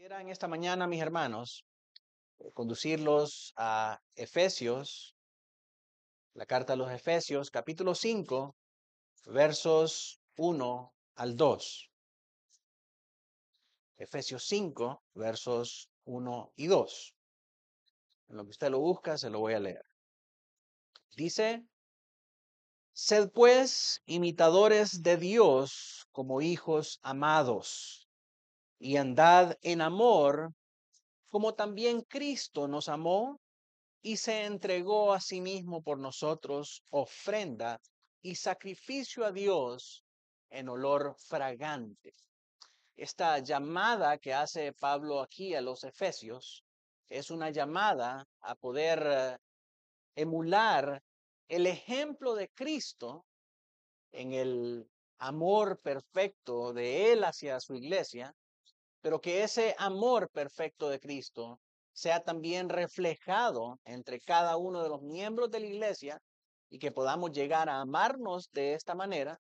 Quisiera en esta mañana, mis hermanos, eh, conducirlos a Efesios, la carta de los Efesios, capítulo 5, versos 1 al 2. Efesios 5, versos 1 y 2. En lo que usted lo busca, se lo voy a leer. Dice, sed pues imitadores de Dios como hijos amados y andad en amor, como también Cristo nos amó y se entregó a sí mismo por nosotros ofrenda y sacrificio a Dios en olor fragante. Esta llamada que hace Pablo aquí a los Efesios es una llamada a poder emular el ejemplo de Cristo en el amor perfecto de Él hacia su iglesia pero que ese amor perfecto de Cristo sea también reflejado entre cada uno de los miembros de la iglesia y que podamos llegar a amarnos de esta manera,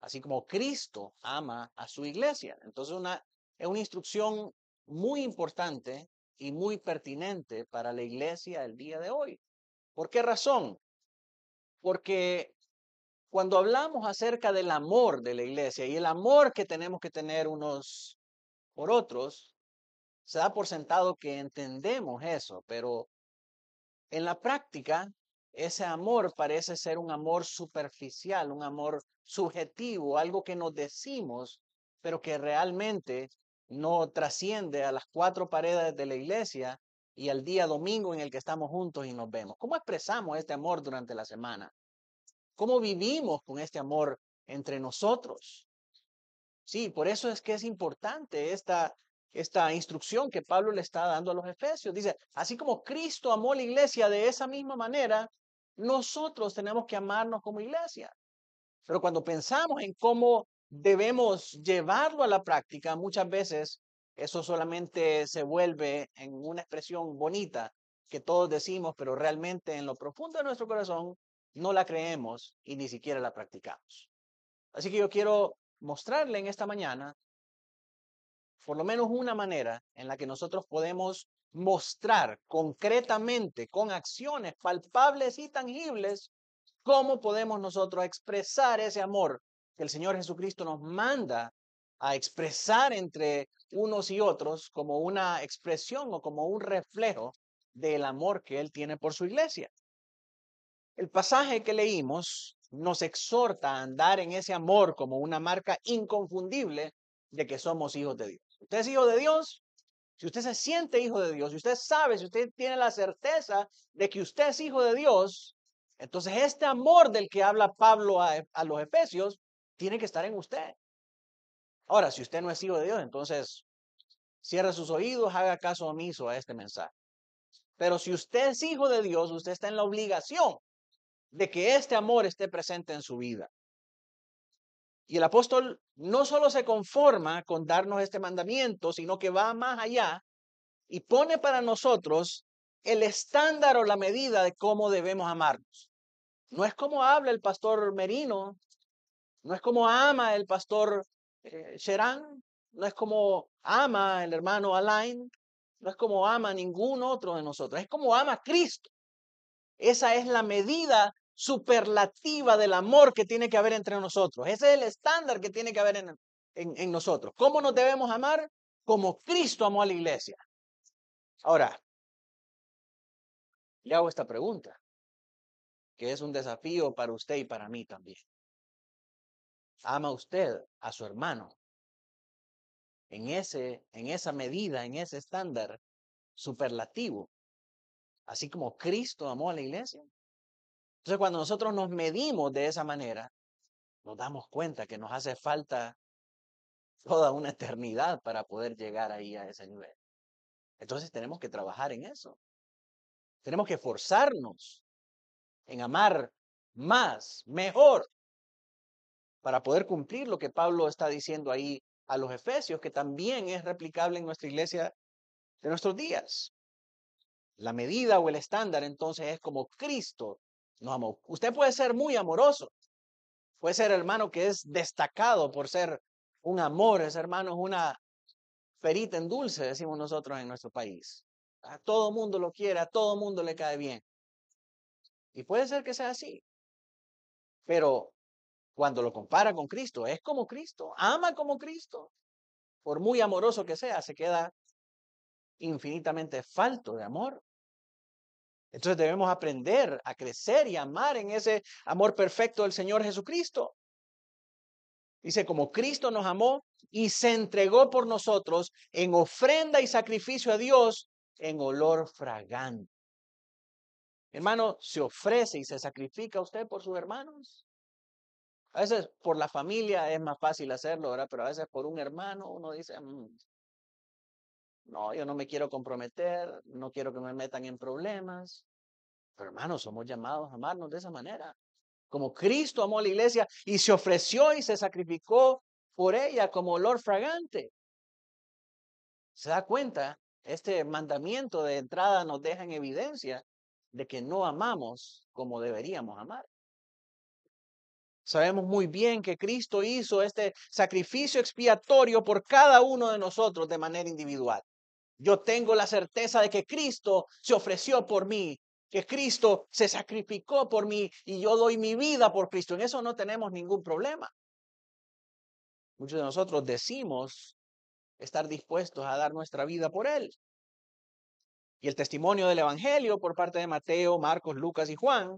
así como Cristo ama a su iglesia. Entonces una, es una instrucción muy importante y muy pertinente para la iglesia el día de hoy. ¿Por qué razón? Porque cuando hablamos acerca del amor de la iglesia y el amor que tenemos que tener unos por otros, se da por sentado que entendemos eso, pero en la práctica ese amor parece ser un amor superficial, un amor subjetivo, algo que nos decimos, pero que realmente no trasciende a las cuatro paredes de la iglesia y al día domingo en el que estamos juntos y nos vemos. ¿Cómo expresamos este amor durante la semana? ¿Cómo vivimos con este amor entre nosotros? Sí, por eso es que es importante esta, esta instrucción que Pablo le está dando a los efesios. Dice, así como Cristo amó la iglesia de esa misma manera, nosotros tenemos que amarnos como iglesia. Pero cuando pensamos en cómo debemos llevarlo a la práctica, muchas veces eso solamente se vuelve en una expresión bonita que todos decimos, pero realmente en lo profundo de nuestro corazón no la creemos y ni siquiera la practicamos. Así que yo quiero mostrarle en esta mañana por lo menos una manera en la que nosotros podemos mostrar concretamente, con acciones palpables y tangibles, cómo podemos nosotros expresar ese amor que el Señor Jesucristo nos manda a expresar entre unos y otros como una expresión o como un reflejo del amor que Él tiene por su iglesia. El pasaje que leímos nos exhorta a andar en ese amor como una marca inconfundible de que somos hijos de Dios. Usted es hijo de Dios, si usted se siente hijo de Dios, si usted sabe, si usted tiene la certeza de que usted es hijo de Dios, entonces este amor del que habla Pablo a, e, los Efesios tiene que estar en usted. Ahora, si usted no es hijo de Dios, entonces cierre sus oídos, haga caso omiso a este mensaje. Pero si usted es hijo de Dios, usted está en la obligación de que este amor esté presente en su vida. Y el apóstol no solo se conforma con darnos este mandamiento, sino que va más allá y pone para nosotros el estándar o la medida de cómo debemos amarnos. No es como habla el pastor Merino, no es como ama el pastor eh, no es como ama el hermano Alain, no es como ama ningún otro de nosotros, es como ama a Cristo. Esa es la medida superlativa del amor que tiene que haber entre nosotros. Ese es el estándar que tiene que haber en, nosotros. ¿Cómo nos debemos amar? Como Cristo amó a la iglesia. Ahora, le hago esta pregunta, que es un desafío para usted y para mí también. ¿Ama usted a su hermano en, ese, en esa medida, en ese estándar superlativo así como Cristo amó a la iglesia. Entonces, cuando nosotros nos medimos de esa manera, nos damos cuenta que nos hace falta toda una eternidad para poder llegar ahí a ese nivel. Entonces tenemos que trabajar en eso. Tenemos que forzarnos en amar más, mejor, para poder cumplir lo que Pablo está diciendo ahí a los efesios, que también es replicable en nuestra iglesia de nuestros días. La medida o el estándar entonces es como Cristo nos amó. Usted puede ser muy amoroso. Puede ser hermano que es destacado por ser un amor. Ese hermano es una ferita en dulce, decimos nosotros en nuestro país. A todo mundo lo quiere, a todo mundo le cae bien. Y puede ser que sea así. Pero cuando lo compara con Cristo, es como Cristo, ama como Cristo. Por muy amoroso que sea, se queda infinitamente falto de amor. Entonces debemos aprender a crecer y amar en ese amor perfecto del Señor Jesucristo. Dice, como Cristo nos amó y se entregó por nosotros en ofrenda y sacrificio a Dios en olor fragante. Hermano, se ofrece y se sacrifica usted por sus hermanos. A veces por la familia es más fácil hacerlo, ¿verdad? Pero a veces por un hermano uno dice, mm, no, yo no me quiero comprometer, no quiero que me metan en problemas. Pero hermanos, somos llamados a amarnos de esa manera. Como Cristo amó a la iglesia y se ofreció y se sacrificó por ella como olor fragante. ¿Se da cuenta? Este mandamiento de entrada nos deja en evidencia de que no amamos como deberíamos amar. Sabemos muy bien que Cristo hizo este sacrificio expiatorio por cada uno de nosotros de manera individual. Yo tengo la certeza de que Cristo se ofreció por mí, que Cristo se sacrificó por mí y yo doy mi vida por Cristo. En eso no tenemos ningún problema. Muchos de nosotros decimos estar dispuestos a dar nuestra vida por Él. Y el testimonio del Evangelio por parte de Mateo, Marcos, Lucas y Juan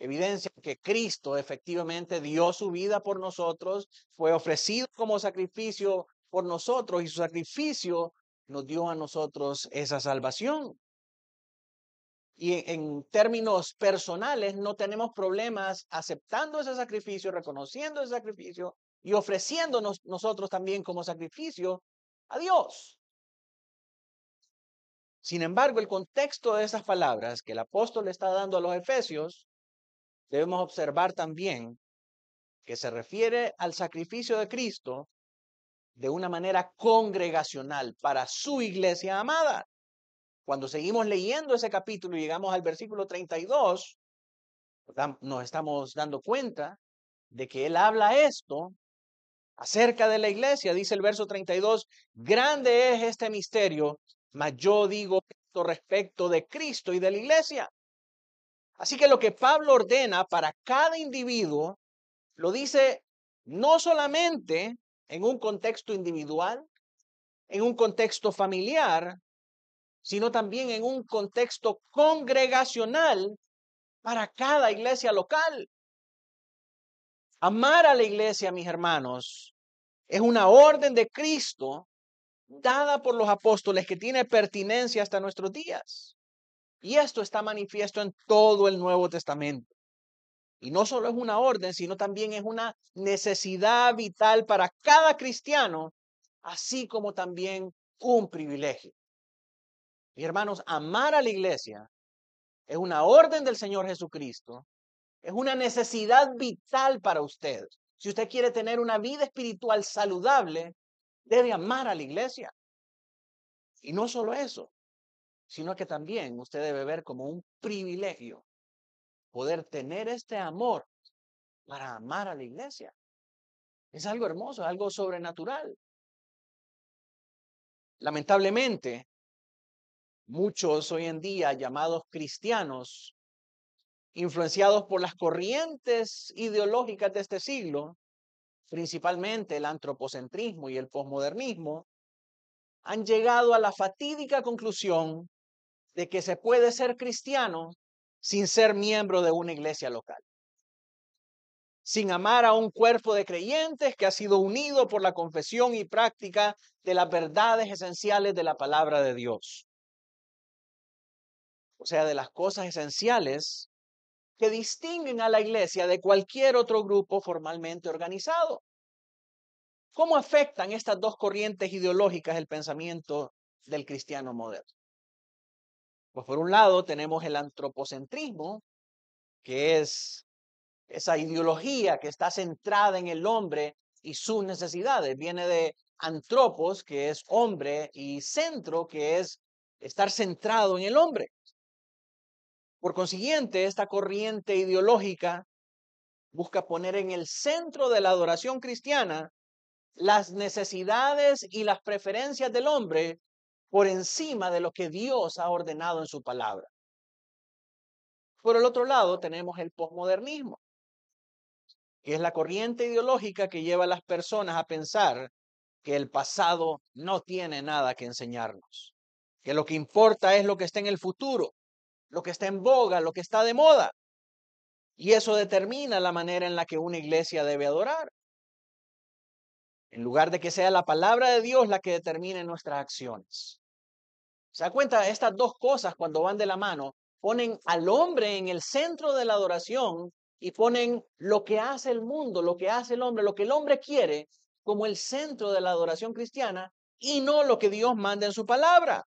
evidencia que Cristo efectivamente dio su vida por nosotros, fue ofrecido como sacrificio por nosotros y su sacrificio nos dio a nosotros esa salvación. Y e, en términos personales, no tenemos problemas aceptando ese sacrificio, reconociendo ese sacrificio y ofreciéndonos nosotros también como sacrificio a Dios. Sin embargo, el contexto de esas palabras que el apóstol está dando a los efesios, debemos observar también que se refiere al sacrificio de Cristo de una manera congregacional para su iglesia amada. Cuando seguimos leyendo ese capítulo y llegamos al versículo 32, nos estamos dando cuenta de que él habla esto acerca de la iglesia. Dice el verso 32, grande es este misterio, mas yo digo esto respecto de Cristo y de la iglesia. Así que lo que Pablo ordena para cada individuo, lo dice no solamente en un contexto individual, en un contexto familiar, sino también en un contexto congregacional para cada iglesia local. Amar a la iglesia, mis hermanos, es una orden de Cristo dada por los apóstoles que tiene pertinencia hasta nuestros días. Y esto está manifiesto en todo el Nuevo Testamento. Y no solo es una orden, sino también es una necesidad vital para cada cristiano, así como también un privilegio. Y hermanos, amar a la iglesia es una orden del Señor Jesucristo, es una necesidad vital para usted. Si usted quiere tener una vida espiritual saludable, debe amar a la iglesia. Y no solo eso, sino que también usted debe ver como un privilegio poder tener este amor para amar a la iglesia. Es algo hermoso, algo sobrenatural. Lamentablemente, muchos hoy en día llamados cristianos, influenciados por las corrientes ideológicas de este siglo, principalmente el antropocentrismo y el posmodernismo, han llegado a la fatídica conclusión de que se puede ser cristiano sin ser miembro de una iglesia local, sin amar a un cuerpo de creyentes que ha sido unido por la confesión y práctica de las verdades esenciales de la palabra de Dios. O sea, de las cosas esenciales que distinguen a la iglesia de cualquier otro grupo formalmente organizado. ¿Cómo afectan estas dos corrientes ideológicas el pensamiento del cristiano moderno? Pues por un lado tenemos el antropocentrismo, que es esa ideología que está centrada en el hombre y sus necesidades. Viene de antropos, que es hombre, y centro, que es estar centrado en el hombre. Por consiguiente, esta corriente ideológica busca poner en el centro de la adoración cristiana las necesidades y las preferencias del hombre por encima de lo que Dios ha ordenado en su palabra. Por el otro lado, tenemos el posmodernismo, que es la corriente ideológica que lleva a las personas a pensar que el pasado no tiene nada que enseñarnos, que lo que importa es lo que está en el futuro, lo que está en boga, lo que está de moda. Y eso determina la manera en la que una iglesia debe adorar. En lugar de que sea la palabra de Dios la que determine nuestras acciones. ¿Se da cuenta? Estas dos cosas cuando van de la mano ponen al hombre en el centro de la adoración y ponen lo que hace el mundo, lo que hace el hombre, lo que el hombre quiere como el centro de la adoración cristiana y no lo que Dios manda en su palabra.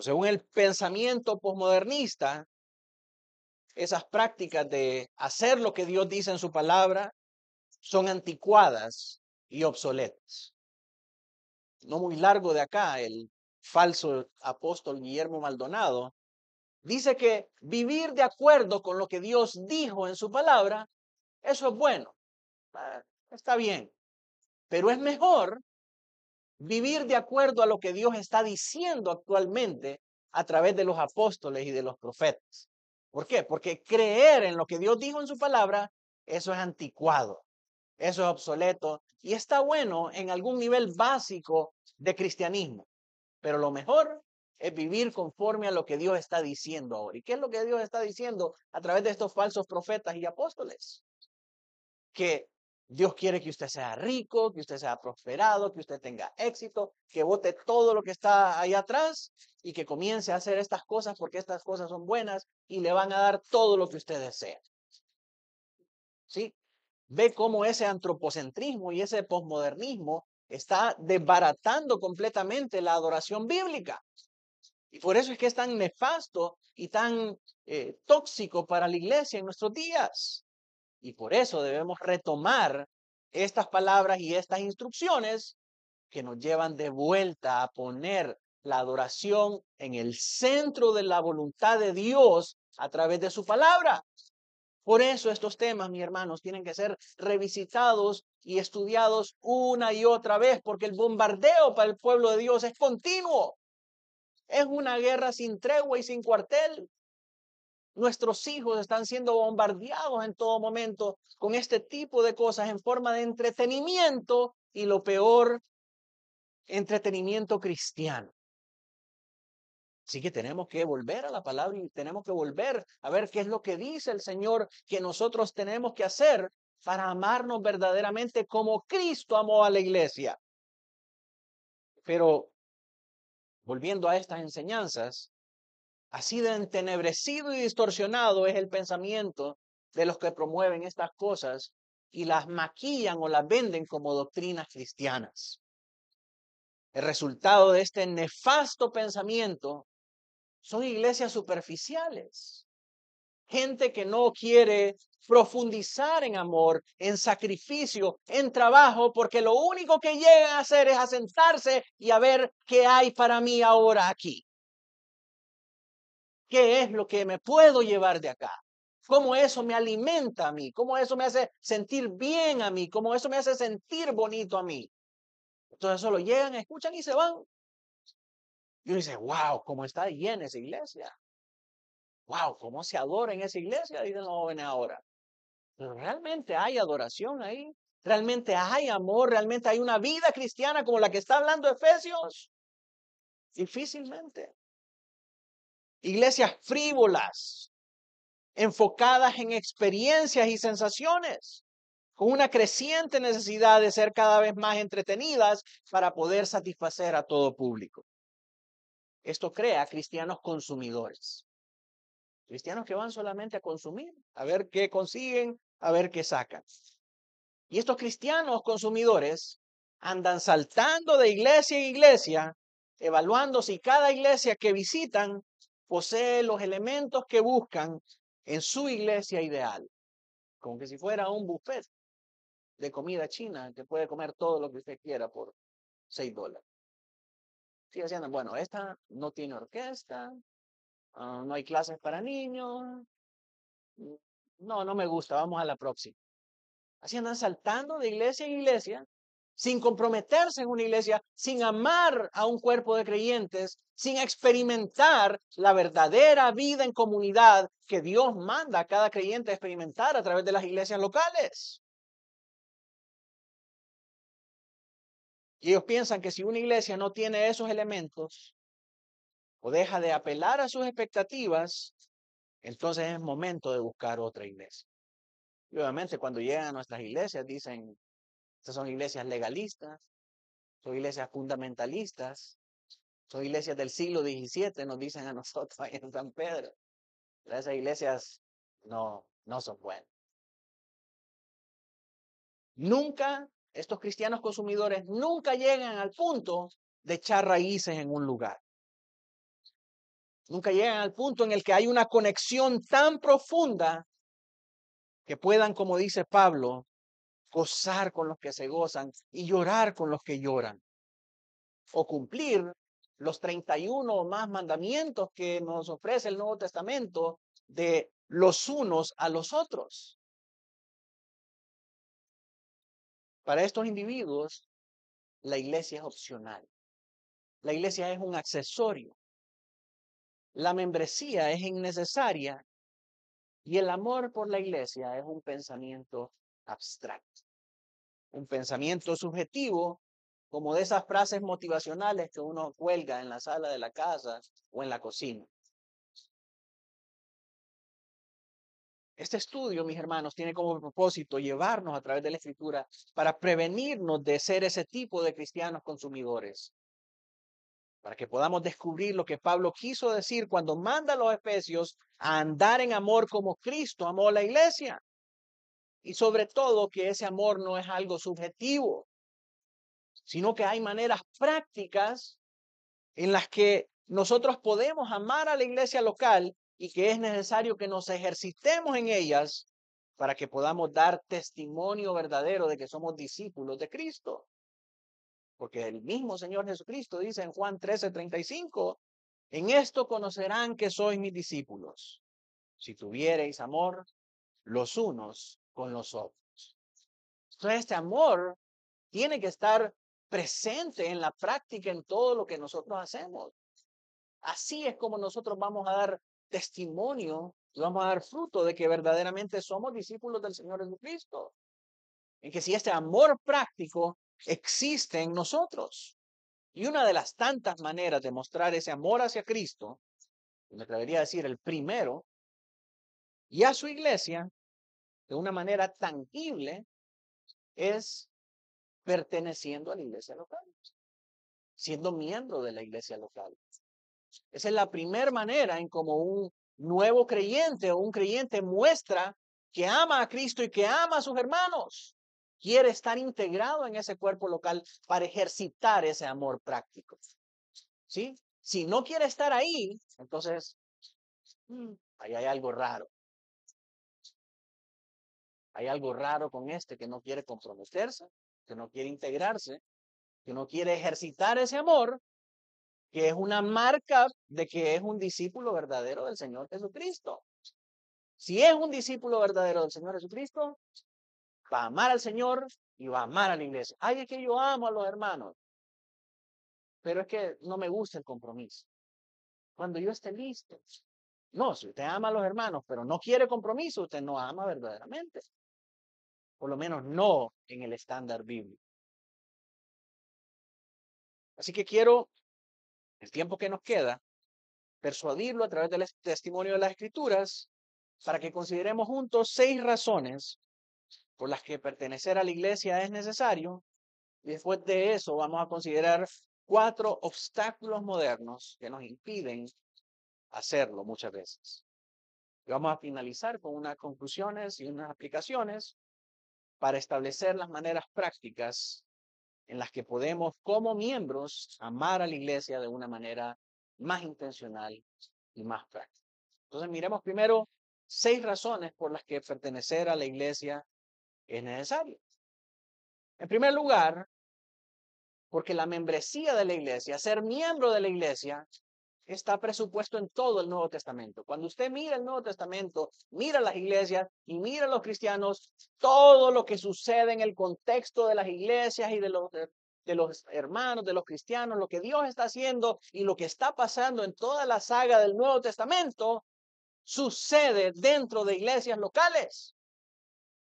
según el pensamiento posmodernista, esas prácticas de hacer lo que Dios dice en su palabra son anticuadas y obsoletas. No muy largo de acá, el falso apóstol Guillermo Maldonado, dice que vivir de acuerdo con lo que Dios dijo en su palabra, eso es bueno, ah, está bien, pero es mejor vivir de acuerdo a lo que Dios está diciendo actualmente a través de los apóstoles y de los profetas. ¿Por qué? Porque creer en lo que Dios dijo en su palabra, eso es anticuado, eso es obsoleto y está bueno en algún nivel básico de cristianismo. Pero lo mejor es vivir conforme a lo que Dios está diciendo ahora. ¿Y qué es lo que Dios está diciendo a través de estos falsos profetas y apóstoles? Que Dios quiere que usted sea rico, que usted sea prosperado, que usted tenga éxito, que vote todo lo que está ahí atrás y que comience a hacer estas cosas porque estas cosas son buenas y le van a dar todo lo que usted desea. ¿Sí? Ve cómo ese antropocentrismo y ese posmodernismo está desbaratando completamente la adoración bíblica. Y por eso es que es tan nefasto y tan eh, tóxico para la iglesia en nuestros días. Y por eso debemos retomar estas palabras y estas instrucciones que nos llevan de vuelta a poner la adoración en el centro de la voluntad de Dios a través de su palabra. Por eso estos temas, mis hermanos, tienen que ser revisitados y estudiados una y otra vez, porque el bombardeo para el pueblo de Dios es continuo. Es una guerra sin tregua y sin cuartel. Nuestros hijos están siendo bombardeados en todo momento con este tipo de cosas en forma de entretenimiento y lo peor, entretenimiento cristiano. Así que tenemos que volver a la palabra y tenemos que volver a ver qué es lo que dice el Señor que nosotros tenemos que hacer para amarnos verdaderamente como Cristo amó a la iglesia. Pero volviendo a estas enseñanzas, así de entenebrecido y distorsionado es el pensamiento de los que promueven estas cosas y las maquillan o las venden como doctrinas cristianas. El resultado de este nefasto pensamiento son iglesias superficiales. Gente que no quiere profundizar en amor, en sacrificio, en trabajo, porque lo único que llegan a hacer es a sentarse y a ver qué hay para mí ahora aquí. ¿Qué es lo que me puedo llevar de acá? ¿Cómo eso me alimenta a mí? ¿Cómo eso me hace sentir bien a mí? ¿Cómo eso me hace sentir bonito a mí? Entonces solo llegan, escuchan y se van. Y uno dice, wow, cómo está en esa iglesia. Wow, cómo se adora en esa iglesia, dicen los jóvenes ahora. Pero realmente hay adoración ahí. Realmente hay amor, realmente hay una vida cristiana como la que está hablando Efesios. Difícilmente. Iglesias frívolas, enfocadas en experiencias y sensaciones, con una creciente necesidad de ser cada vez más entretenidas para poder satisfacer a todo público. Esto crea cristianos consumidores. Cristianos que van solamente a consumir, a ver qué consiguen, a ver qué sacan. Y estos cristianos consumidores andan saltando de iglesia en iglesia, evaluando si cada iglesia que visitan posee los elementos que buscan en su iglesia ideal, como que si fuera un buffet de comida china que puede comer todo lo que usted quiera por seis dólares sigue siendo, bueno, esta no tiene orquesta, ah, no hay clases para niños, mm, no, no me gusta, vamos a la próxima. Así andan saltando de iglesia en iglesia, sin comprometerse en una iglesia, sin amar a un cuerpo de creyentes, sin experimentar la verdadera vida en comunidad que Dios manda a cada creyente a experimentar a través de las iglesias locales. Y ellos piensan que si una iglesia no tiene esos elementos o deja de apelar a sus expectativas, entonces es momento de buscar otra iglesia. Y obviamente cuando llegan a nuestras iglesias dicen, estas son iglesias legalistas, son iglesias fundamentalistas, son iglesias del siglo XVII, nos dicen a nosotros ahí en San Pedro. Pero esas iglesias no, no son buenas. Nunca estos cristianos consumidores nunca llegan al punto de echar raíces en un lugar. Nunca llegan al punto en el que hay una conexión tan profunda que puedan, como dice Pablo, gozar con los que se gozan y llorar con los que lloran. O cumplir los 31 o más mandamientos que nos ofrece el Nuevo Testamento de los unos a los otros. Para estos individuos, la iglesia es opcional. La iglesia es un accesorio. La membresía es innecesaria y el amor por la iglesia es un pensamiento abstracto, un pensamiento subjetivo, como de esas frases motivacionales que uno cuelga en la sala de la casa o en la cocina. Este estudio, mis hermanos, tiene como propósito llevarnos a través de la escritura para prevenirnos de ser ese tipo de cristianos consumidores, para que podamos descubrir lo que Pablo quiso decir cuando manda a los especios a andar en amor como Cristo amó a la iglesia. Y sobre todo que ese amor no es algo subjetivo, sino que hay maneras prácticas en las que nosotros podemos amar a la iglesia local y que es necesario que nos ejercitemos en ellas para que podamos dar testimonio verdadero de que somos discípulos de Cristo. Porque el mismo Señor Jesucristo dice en Juan 13:35, en esto conocerán que sois mis discípulos, si tuviereis amor los unos con los otros. Entonces este amor tiene que estar presente en la práctica, en todo lo que nosotros hacemos. Así es como nosotros vamos a dar testimonio vamos a dar fruto de que verdaderamente somos discípulos del Señor Jesucristo. En que si este amor práctico existe en nosotros. Y una de las tantas maneras de mostrar ese amor hacia Cristo, me atrevería a decir el primero, y a su iglesia, de una manera tangible, es perteneciendo a la iglesia local, siendo miembro de la iglesia local. Esa es la primera manera en cómo un nuevo creyente o un creyente muestra que ama a Cristo y que ama a sus hermanos. Quiere estar integrado en ese cuerpo local para ejercitar ese amor práctico. ¿Sí? Si no quiere estar ahí, entonces mm, ahí hay algo raro. Hay algo raro con este que no quiere comprometerse, que no quiere integrarse, que no quiere ejercitar ese amor que es una marca de que es un discípulo verdadero del Señor Jesucristo. Si es un discípulo verdadero del Señor Jesucristo, va a amar al Señor y va a amar a la iglesia. Ay, es que yo amo a los hermanos, pero es que no me gusta el compromiso. Cuando yo esté listo. No, si usted ama a los hermanos, pero no quiere compromiso, usted no ama verdaderamente. Por lo menos no en el estándar bíblico. Así que quiero el tiempo que nos queda, persuadirlo a través del testimonio de las escrituras para que consideremos juntos seis razones por las que pertenecer a la iglesia es necesario. Y después de eso vamos a considerar cuatro obstáculos modernos que nos impiden hacerlo muchas veces. Y vamos a finalizar con unas conclusiones y unas aplicaciones para establecer las maneras prácticas en las que podemos como miembros amar a la iglesia de una manera más intencional y más práctica. Entonces miremos primero seis razones por las que pertenecer a la iglesia es necesario. En primer lugar, porque la membresía de la iglesia, ser miembro de la iglesia, está presupuesto en todo el Nuevo Testamento. Cuando usted mira el Nuevo Testamento, mira las iglesias y mira a los cristianos, todo lo que sucede en el contexto de las iglesias y de los, de los hermanos, de los cristianos, lo que Dios está haciendo y lo que está pasando en toda la saga del Nuevo Testamento, sucede dentro de iglesias locales.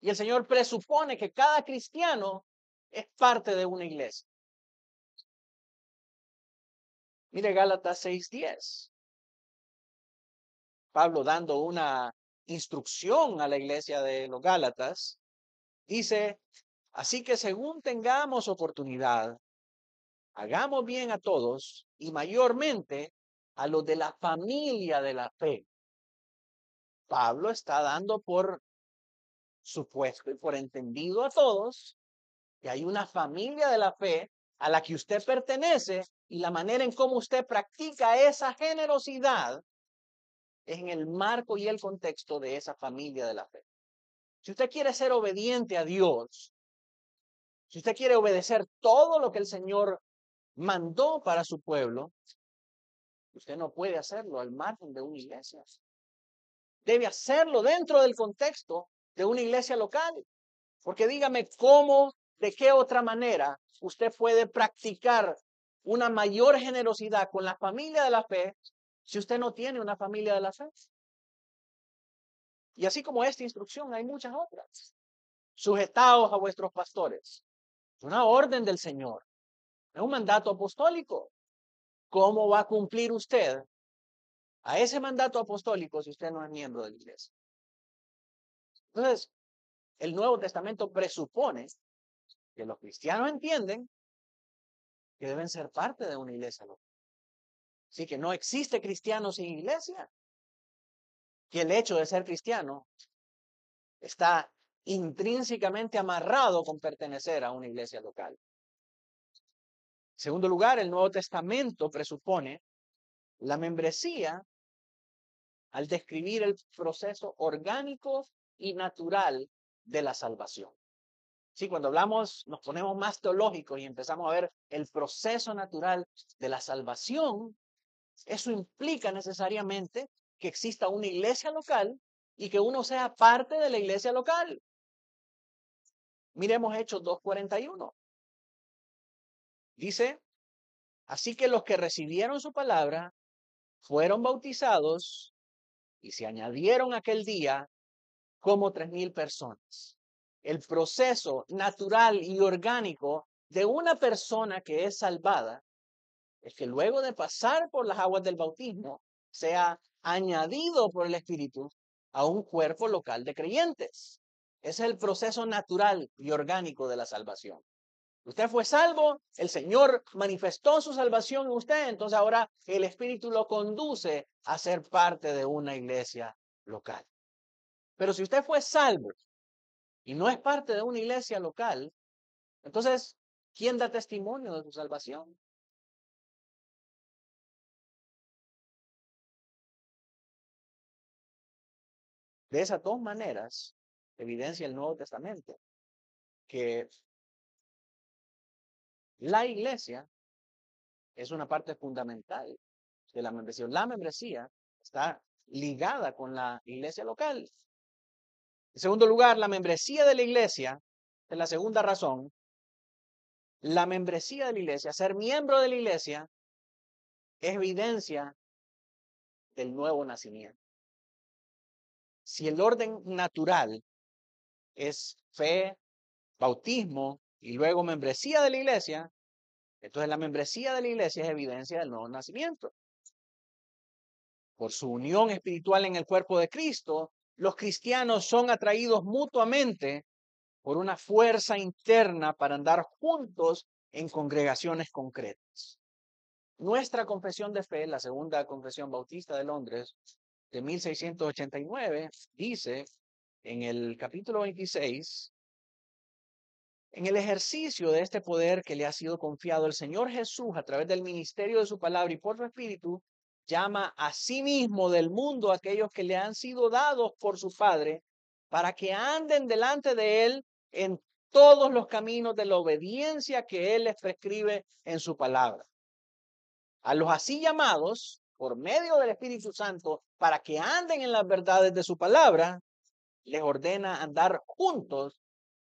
Y el Señor presupone que cada cristiano es parte de una iglesia. Mire Gálatas 6:10. Pablo dando una instrucción a la iglesia de los Gálatas, dice, así que según tengamos oportunidad, hagamos bien a todos y mayormente a los de la familia de la fe. Pablo está dando por supuesto y por entendido a todos que hay una familia de la fe a la que usted pertenece y la manera en cómo usted practica esa generosidad es en el marco y el contexto de esa familia de la fe. Si usted quiere ser obediente a Dios, si usted quiere obedecer todo lo que el Señor mandó para su pueblo, usted no puede hacerlo al margen de una iglesia. Debe hacerlo dentro del contexto de una iglesia local. Porque dígame cómo ¿De qué otra manera usted puede practicar una mayor generosidad con la familia de la fe si usted no tiene una familia de la fe? Y así como esta instrucción, hay muchas otras. Sujetaos a vuestros pastores. Es una orden del Señor. Es un mandato apostólico. ¿Cómo va a cumplir usted a ese mandato apostólico si usted no es miembro de la iglesia? Entonces, el Nuevo Testamento presupone que los cristianos entienden que deben ser parte de una iglesia local. Así que no existe cristiano sin iglesia. Que el hecho de ser cristiano está intrínsecamente amarrado con pertenecer a una iglesia local. En segundo lugar, el Nuevo Testamento presupone la membresía al describir el proceso orgánico y natural de la salvación. Si cuando hablamos, nos ponemos más teológicos y empezamos a ver el proceso natural de la salvación, eso implica necesariamente que exista una iglesia local y que uno sea parte de la iglesia local. Miremos Hechos 2.41. Dice, así que los que recibieron su palabra fueron bautizados y se añadieron aquel día como tres mil personas el proceso natural y orgánico de una persona que es salvada es que luego de pasar por las aguas del bautismo sea añadido por el Espíritu a un cuerpo local de creyentes. es el proceso natural y orgánico de la salvación. Usted fue salvo, el Señor manifestó su salvación en usted, entonces ahora el Espíritu lo conduce a ser parte de una iglesia local. Pero si usted fue salvo y no es parte de una iglesia local, entonces, ¿quién da testimonio de su salvación? De esas dos maneras, evidencia el Nuevo Testamento que la iglesia es una parte fundamental de la membresía. La membresía está ligada con la iglesia local en segundo lugar, la membresía de la iglesia, es la segunda razón, la membresía de la iglesia, ser miembro de la iglesia, es evidencia del nuevo nacimiento. Si el orden natural es fe, bautismo y luego membresía de la iglesia, entonces la membresía de la iglesia es evidencia del nuevo nacimiento. Por su unión espiritual en el cuerpo de Cristo, los cristianos son atraídos mutuamente por una fuerza interna para andar juntos en congregaciones concretas. Nuestra confesión de fe, la segunda confesión bautista de Londres de 1689, dice en el capítulo 26, en el ejercicio de este poder que le ha sido confiado el Señor Jesús a través del ministerio de su palabra y por su espíritu, llama a sí mismo del mundo aquellos que le han sido dados por su Padre, para que anden delante de Él en todos los caminos de la obediencia que Él les prescribe en su palabra. A los así llamados, por medio del Espíritu Santo, para que anden en las verdades de su palabra, les ordena andar juntos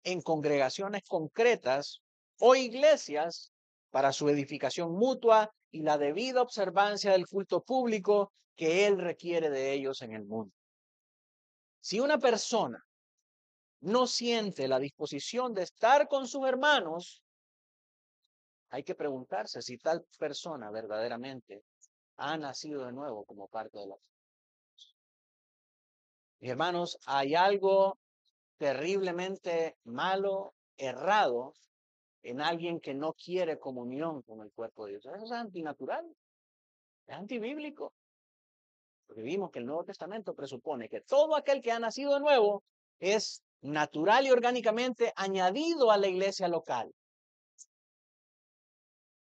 en congregaciones concretas o iglesias para su edificación mutua y la debida observancia del culto público que Él requiere de ellos en el mundo. Si una persona no siente la disposición de estar con sus hermanos, hay que preguntarse si tal persona verdaderamente ha nacido de nuevo como parte de la Mis hermanos, hay algo terriblemente malo, errado, en alguien que no quiere comunión con el cuerpo de Dios. Eso es antinatural, es antibíblico. Porque vimos que el Nuevo Testamento presupone que todo aquel que ha nacido de nuevo es natural y orgánicamente añadido a la iglesia local.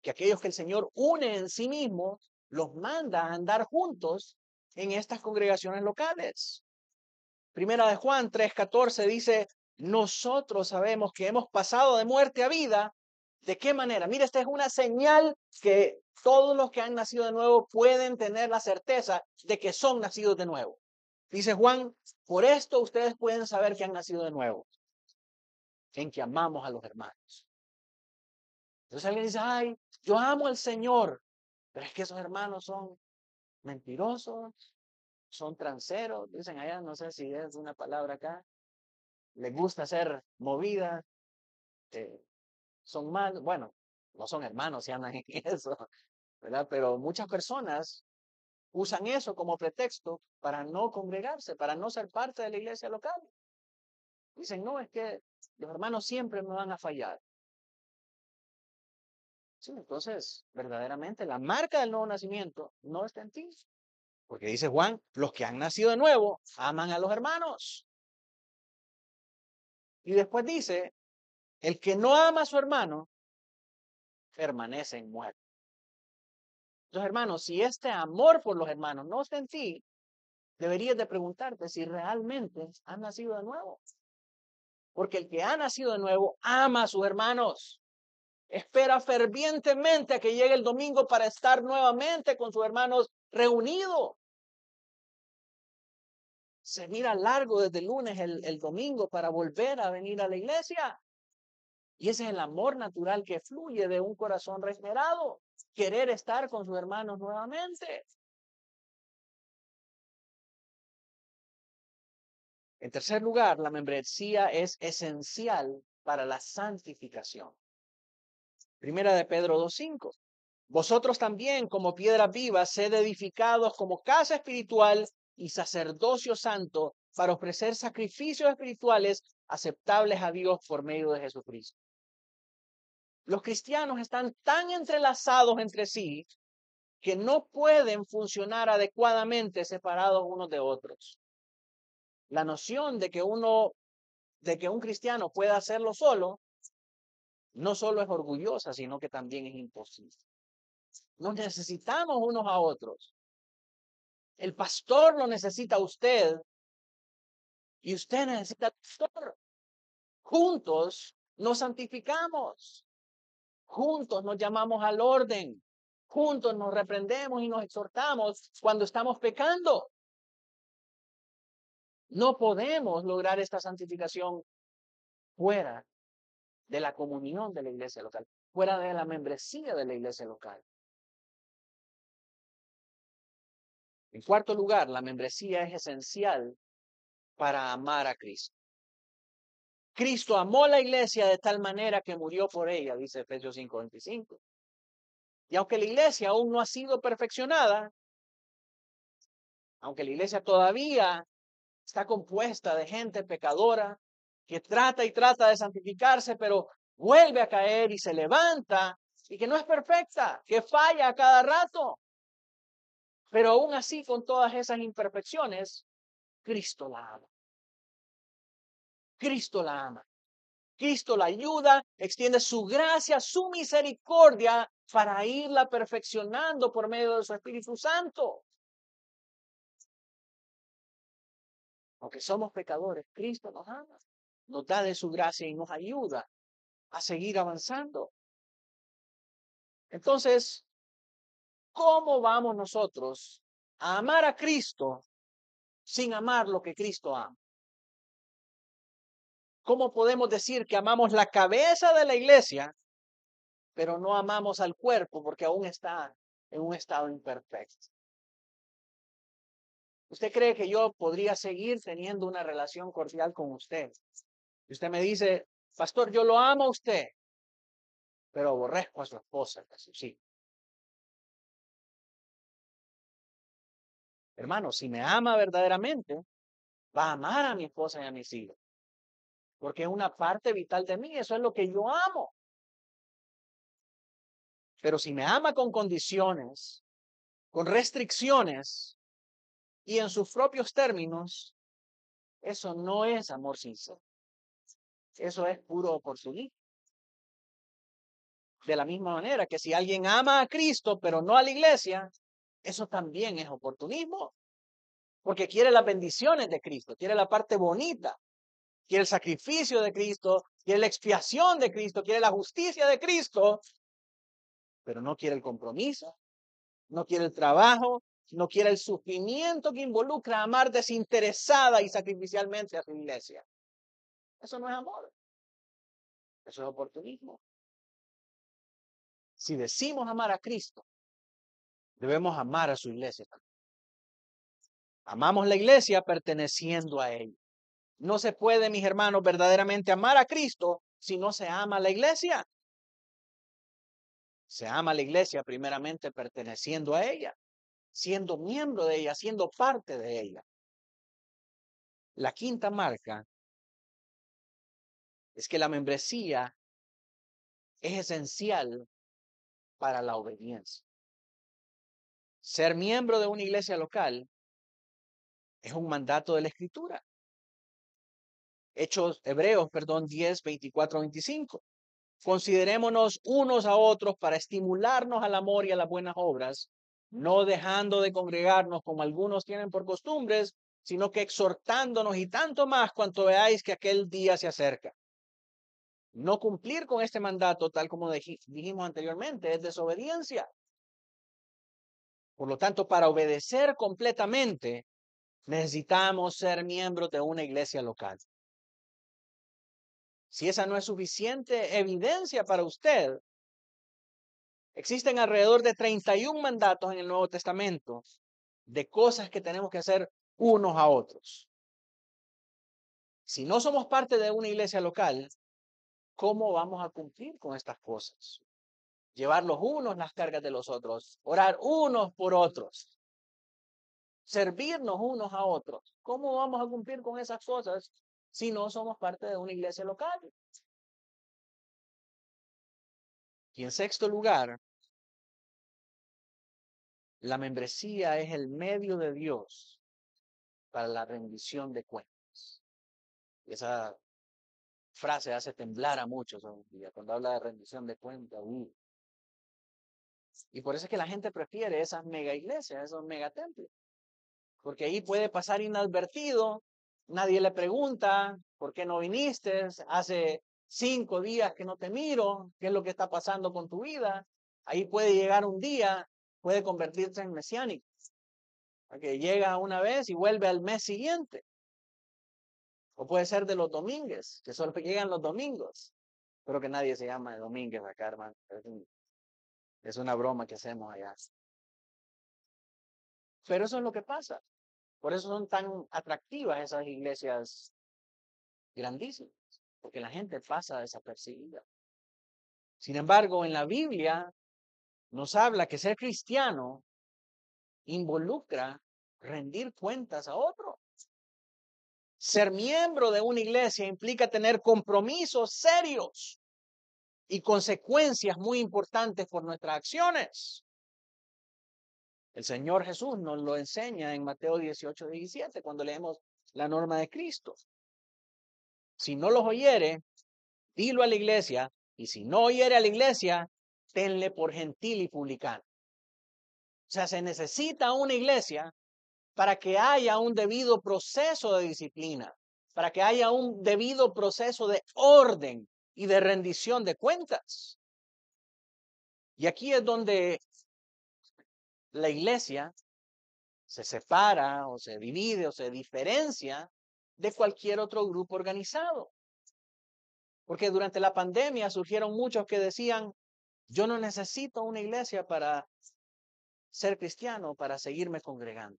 Que aquellos que el Señor une en sí mismo, los manda a andar juntos en estas congregaciones locales. Primera de Juan 3:14 dice, nosotros sabemos que hemos pasado de muerte a vida, ¿de qué manera? Mira, esta es una señal que todos los que han nacido de nuevo pueden tener la certeza de que son nacidos de nuevo. Dice Juan, por esto ustedes pueden saber que han nacido de nuevo, en que amamos a los hermanos. Entonces alguien dice, ay, yo amo al Señor, pero es que esos hermanos son mentirosos, son tranceros, dicen allá, no sé si es una palabra acá, les gusta ser movida, eh, son mal, bueno, no son hermanos si andan en eso, ¿verdad? Pero muchas personas usan eso como pretexto para no congregarse, para no ser parte de la iglesia local. Dicen, no, es que los hermanos siempre me van a fallar. Sí, entonces, verdaderamente, la marca del nuevo nacimiento no está en ti. Porque dice Juan, los que han nacido de nuevo aman a los hermanos. Y después dice, el que no ama a su hermano permanece en muerte. Entonces, hermanos, si este amor por los hermanos no está en ti, deberías de preguntarte si realmente han nacido de nuevo. Porque el que ha nacido de nuevo ama a sus hermanos. Espera fervientemente a que llegue el domingo para estar nuevamente con sus hermanos reunidos se mira largo desde lunes, el, el domingo, para volver a venir a la iglesia. Y ese es el amor natural que fluye de un corazón regenerado, querer estar con sus hermanos nuevamente. En tercer lugar, la membresía es esencial para la santificación. Primera de Pedro 2.5. Vosotros también, como piedras vivas, sed edificados como casa espiritual y sacerdocio santo para ofrecer sacrificios espirituales aceptables a Dios por medio de Jesucristo. Los cristianos están tan entrelazados entre sí que no pueden funcionar adecuadamente separados unos de otros. La noción de que uno, de que un cristiano pueda hacerlo solo, no solo es orgullosa, sino que también es imposible. Nos necesitamos unos a otros. El pastor lo necesita a usted y usted necesita al pastor. Juntos nos santificamos. Juntos nos llamamos al orden. Juntos nos reprendemos y nos exhortamos cuando estamos pecando. No podemos lograr esta santificación fuera de la comunión de la iglesia local, fuera de la membresía de la iglesia local. En cuarto lugar, la membresía es esencial para amar a Cristo. Cristo amó la iglesia de tal manera que murió por ella, dice Efesios 5:25. Y aunque la iglesia aún no ha sido perfeccionada, aunque la iglesia todavía está compuesta de gente pecadora que trata y trata de santificarse, pero vuelve a caer y se levanta y que no es perfecta, que falla a cada rato. Pero aún así, con todas esas imperfecciones, Cristo la ama. Cristo la ama. Cristo la ayuda, extiende su gracia, su misericordia para irla perfeccionando por medio de su Espíritu Santo. Porque somos pecadores, Cristo nos ama, nos da de su gracia y nos ayuda a seguir avanzando. Entonces, ¿Cómo vamos nosotros a amar a Cristo sin amar lo que Cristo ama? ¿Cómo podemos decir que amamos la cabeza de la iglesia, pero no amamos al cuerpo porque aún está en un estado imperfecto? ¿Usted cree que yo podría seguir teniendo una relación cordial con usted? Y usted me dice, pastor, yo lo amo a usted, pero aborrezco a su esposa, a sus Hermano, si me ama verdaderamente, va a amar a mi esposa y a mis hijos. Porque es una parte vital de mí, eso es lo que yo amo. Pero si me ama con condiciones, con restricciones y en sus propios términos, eso no es amor sincero. Eso es puro oportunismo. De la misma manera que si alguien ama a Cristo pero no a la iglesia, eso también es oportunismo, porque quiere las bendiciones de Cristo, quiere la parte bonita, quiere el sacrificio de Cristo, quiere la expiación de Cristo, quiere la justicia de Cristo, pero no quiere el compromiso, no quiere el trabajo, no quiere el sufrimiento que involucra amar desinteresada y sacrificialmente a su iglesia. Eso no es amor. Eso es oportunismo. Si decimos amar a Cristo, Debemos amar a su iglesia también. Amamos la iglesia perteneciendo a ella. No se puede, mis hermanos, verdaderamente amar a Cristo si no se ama a la iglesia. Se ama a la iglesia primeramente perteneciendo a ella, siendo miembro de ella, siendo parte de ella. La quinta marca es que la membresía es esencial para la obediencia. Ser miembro de una iglesia local es un mandato de la escritura. Hechos Hebreos, perdón, 10, 24, 25. Considerémonos unos a otros para estimularnos al amor y a las buenas obras, no dejando de congregarnos como algunos tienen por costumbres, sino que exhortándonos y tanto más cuanto veáis que aquel día se acerca. No cumplir con este mandato, tal como dijimos anteriormente, es desobediencia. Por lo tanto, para obedecer completamente, necesitamos ser miembros de una iglesia local. Si esa no es suficiente evidencia para usted, existen alrededor de 31 mandatos en el Nuevo Testamento de cosas que tenemos que hacer unos a otros. Si no somos parte de una iglesia local, ¿cómo vamos a cumplir con estas cosas? llevar los unos las cargas de los otros, orar unos por otros, servirnos unos a otros. ¿Cómo vamos a cumplir con esas cosas si no somos parte de una iglesia local? Y en sexto lugar, la membresía es el medio de Dios para la rendición de cuentas. Esa frase hace temblar a muchos Cuando habla de rendición de cuentas, uh, y por eso es que la gente prefiere esas mega iglesias, esos mega templos. Porque ahí puede pasar inadvertido, nadie le pregunta, ¿por qué no viniste? Hace cinco días que no te miro, ¿qué es lo que está pasando con tu vida? Ahí puede llegar un día, puede convertirse en mesiánico. Que llega una vez y vuelve al mes siguiente. O puede ser de los domingos, que solo llegan los domingos. Pero que nadie se llama de domingues acá, hermano. Es una broma que hacemos allá. Pero eso es lo que pasa. Por eso son tan atractivas esas iglesias grandísimas, porque la gente pasa desapercibida. Sin embargo, en la Biblia nos habla que ser cristiano involucra rendir cuentas a otro. Ser miembro de una iglesia implica tener compromisos serios y consecuencias muy importantes por nuestras acciones. El Señor Jesús nos lo enseña en Mateo 18, 17, cuando leemos la norma de Cristo. Si no los oyere, dilo a la iglesia, y si no oyere a la iglesia, tenle por gentil y publicano. O sea, se necesita una iglesia para que haya un debido proceso de disciplina, para que haya un debido proceso de orden y de rendición de cuentas. Y aquí es donde la iglesia se separa o se divide o se diferencia de cualquier otro grupo organizado. Porque durante la pandemia surgieron muchos que decían, yo no necesito una iglesia para ser cristiano, para seguirme congregando.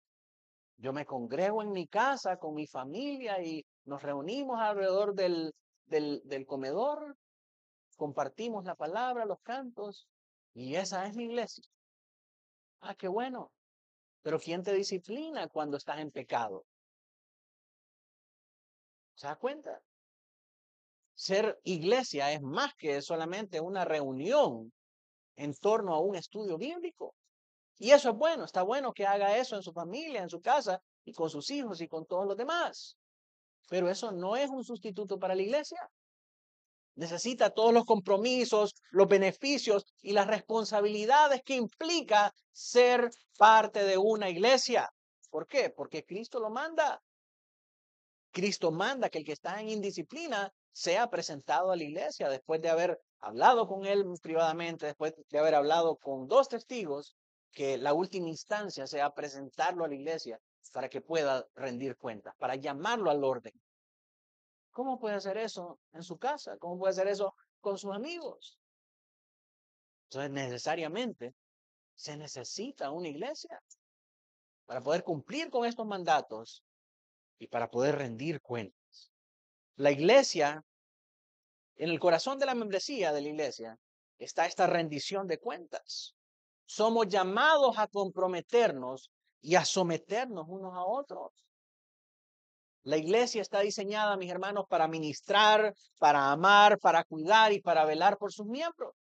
Yo me congrego en mi casa con mi familia y nos reunimos alrededor del del, comedor, compartimos la palabra, los cantos, y esa es mi iglesia. Ah, qué bueno. Pero ¿quién te disciplina cuando estás en pecado? ¿Se da cuenta? Ser iglesia es más que solamente una reunión en torno a un estudio bíblico. Y eso es bueno, está bueno que haga eso en su familia, en su casa y con sus hijos y con todos los demás. Pero eso no es un sustituto para la iglesia. Necesita todos los compromisos, los beneficios y las responsabilidades que implica ser parte de una iglesia. ¿Por qué? Porque Cristo lo manda. Cristo manda que el que está en indisciplina sea presentado a la iglesia después de haber hablado con él privadamente, después de haber hablado con dos testigos, que la última instancia sea presentarlo a la iglesia para que pueda rendir cuentas, para llamarlo al orden. ¿Cómo puede hacer eso en su casa? ¿Cómo puede hacer eso con sus amigos? Entonces, necesariamente se necesita una iglesia para poder cumplir con estos mandatos y para poder rendir cuentas. La iglesia, en el corazón de la membresía de la iglesia, está esta rendición de cuentas. Somos llamados a comprometernos y a someternos unos a otros. La iglesia está diseñada, mis hermanos, para ministrar, para amar, para cuidar y para velar por sus miembros.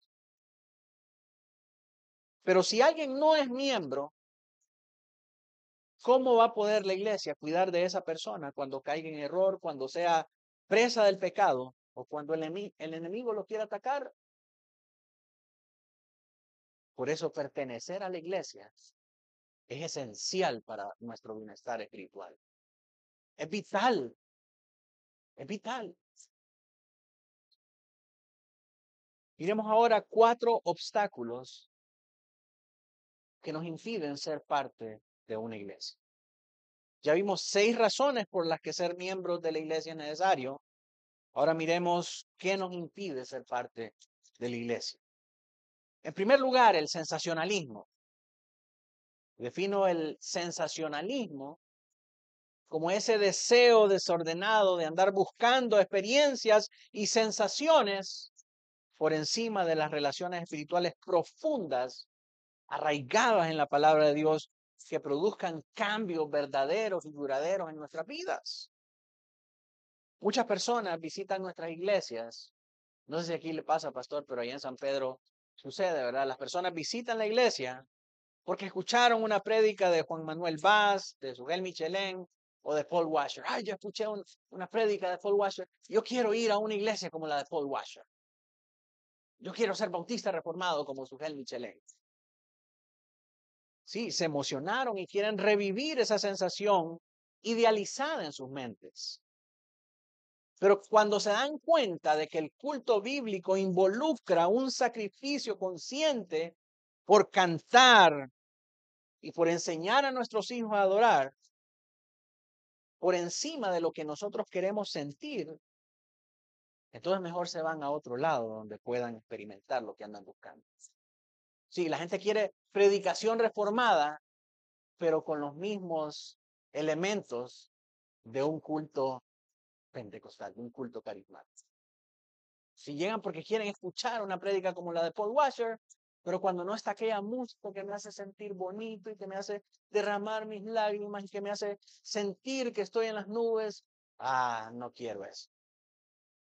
Pero si alguien no es miembro, ¿cómo va a poder la iglesia cuidar de esa persona cuando caiga en error, cuando sea presa del pecado o cuando el, enemigo lo quiera atacar? Por eso pertenecer a la iglesia es esencial para nuestro bienestar espiritual. Es vital. Es vital. Miremos ahora cuatro obstáculos que nos impiden ser parte de una iglesia. Ya vimos seis razones por las que ser miembro de la iglesia es necesario. Ahora miremos qué nos impide ser parte de la iglesia. En primer lugar, el sensacionalismo. Defino el sensacionalismo como ese deseo desordenado de andar buscando experiencias y sensaciones por encima de las relaciones espirituales profundas, arraigadas en la palabra de Dios, que produzcan cambios verdaderos y duraderos en nuestras vidas. Muchas personas visitan nuestras iglesias. No sé si aquí le pasa, pastor, pero allá en San Pedro sucede, ¿verdad? Las personas visitan la iglesia porque escucharon una prédica de Juan Manuel Vaz, de Sugel Michelén o de Paul Washer. Ay, yo escuché una prédica de Paul Washer. Yo quiero ir a una iglesia como la de Paul Washer. Yo quiero ser bautista reformado como Sugel Michelén. Sí, se emocionaron y quieren revivir esa sensación idealizada en sus mentes. Pero cuando se dan cuenta de que el culto bíblico involucra un sacrificio consciente por cantar y por enseñar a nuestros hijos a adorar, por encima de lo que nosotros queremos sentir, entonces mejor se van a otro lado donde puedan experimentar lo que andan buscando. Si la gente quiere predicación reformada, pero con los mismos elementos de un culto pentecostal, de un culto carismático. Si llegan porque quieren escuchar una prédica como la de Paul Washer, pero cuando no está aquella música que me hace sentir bonito y que me hace derramar mis lágrimas y que me hace sentir que estoy en las nubes, ah, no quiero eso.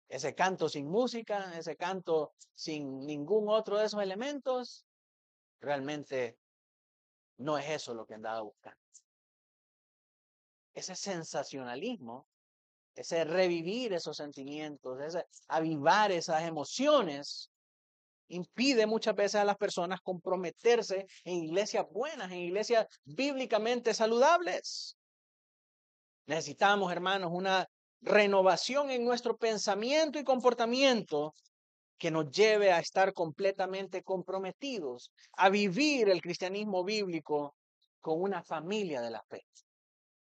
Ese canto sin música, ese canto sin ningún otro de esos elementos, realmente no es eso lo que andaba buscando. Ese sensacionalismo, ese revivir esos sentimientos, ese avivar esas emociones, impide muchas veces a las personas comprometerse en iglesias buenas, en iglesias bíblicamente saludables. Necesitamos, hermanos, una renovación en nuestro pensamiento y comportamiento que nos lleve a estar completamente comprometidos, a vivir el cristianismo bíblico con una familia de la fe.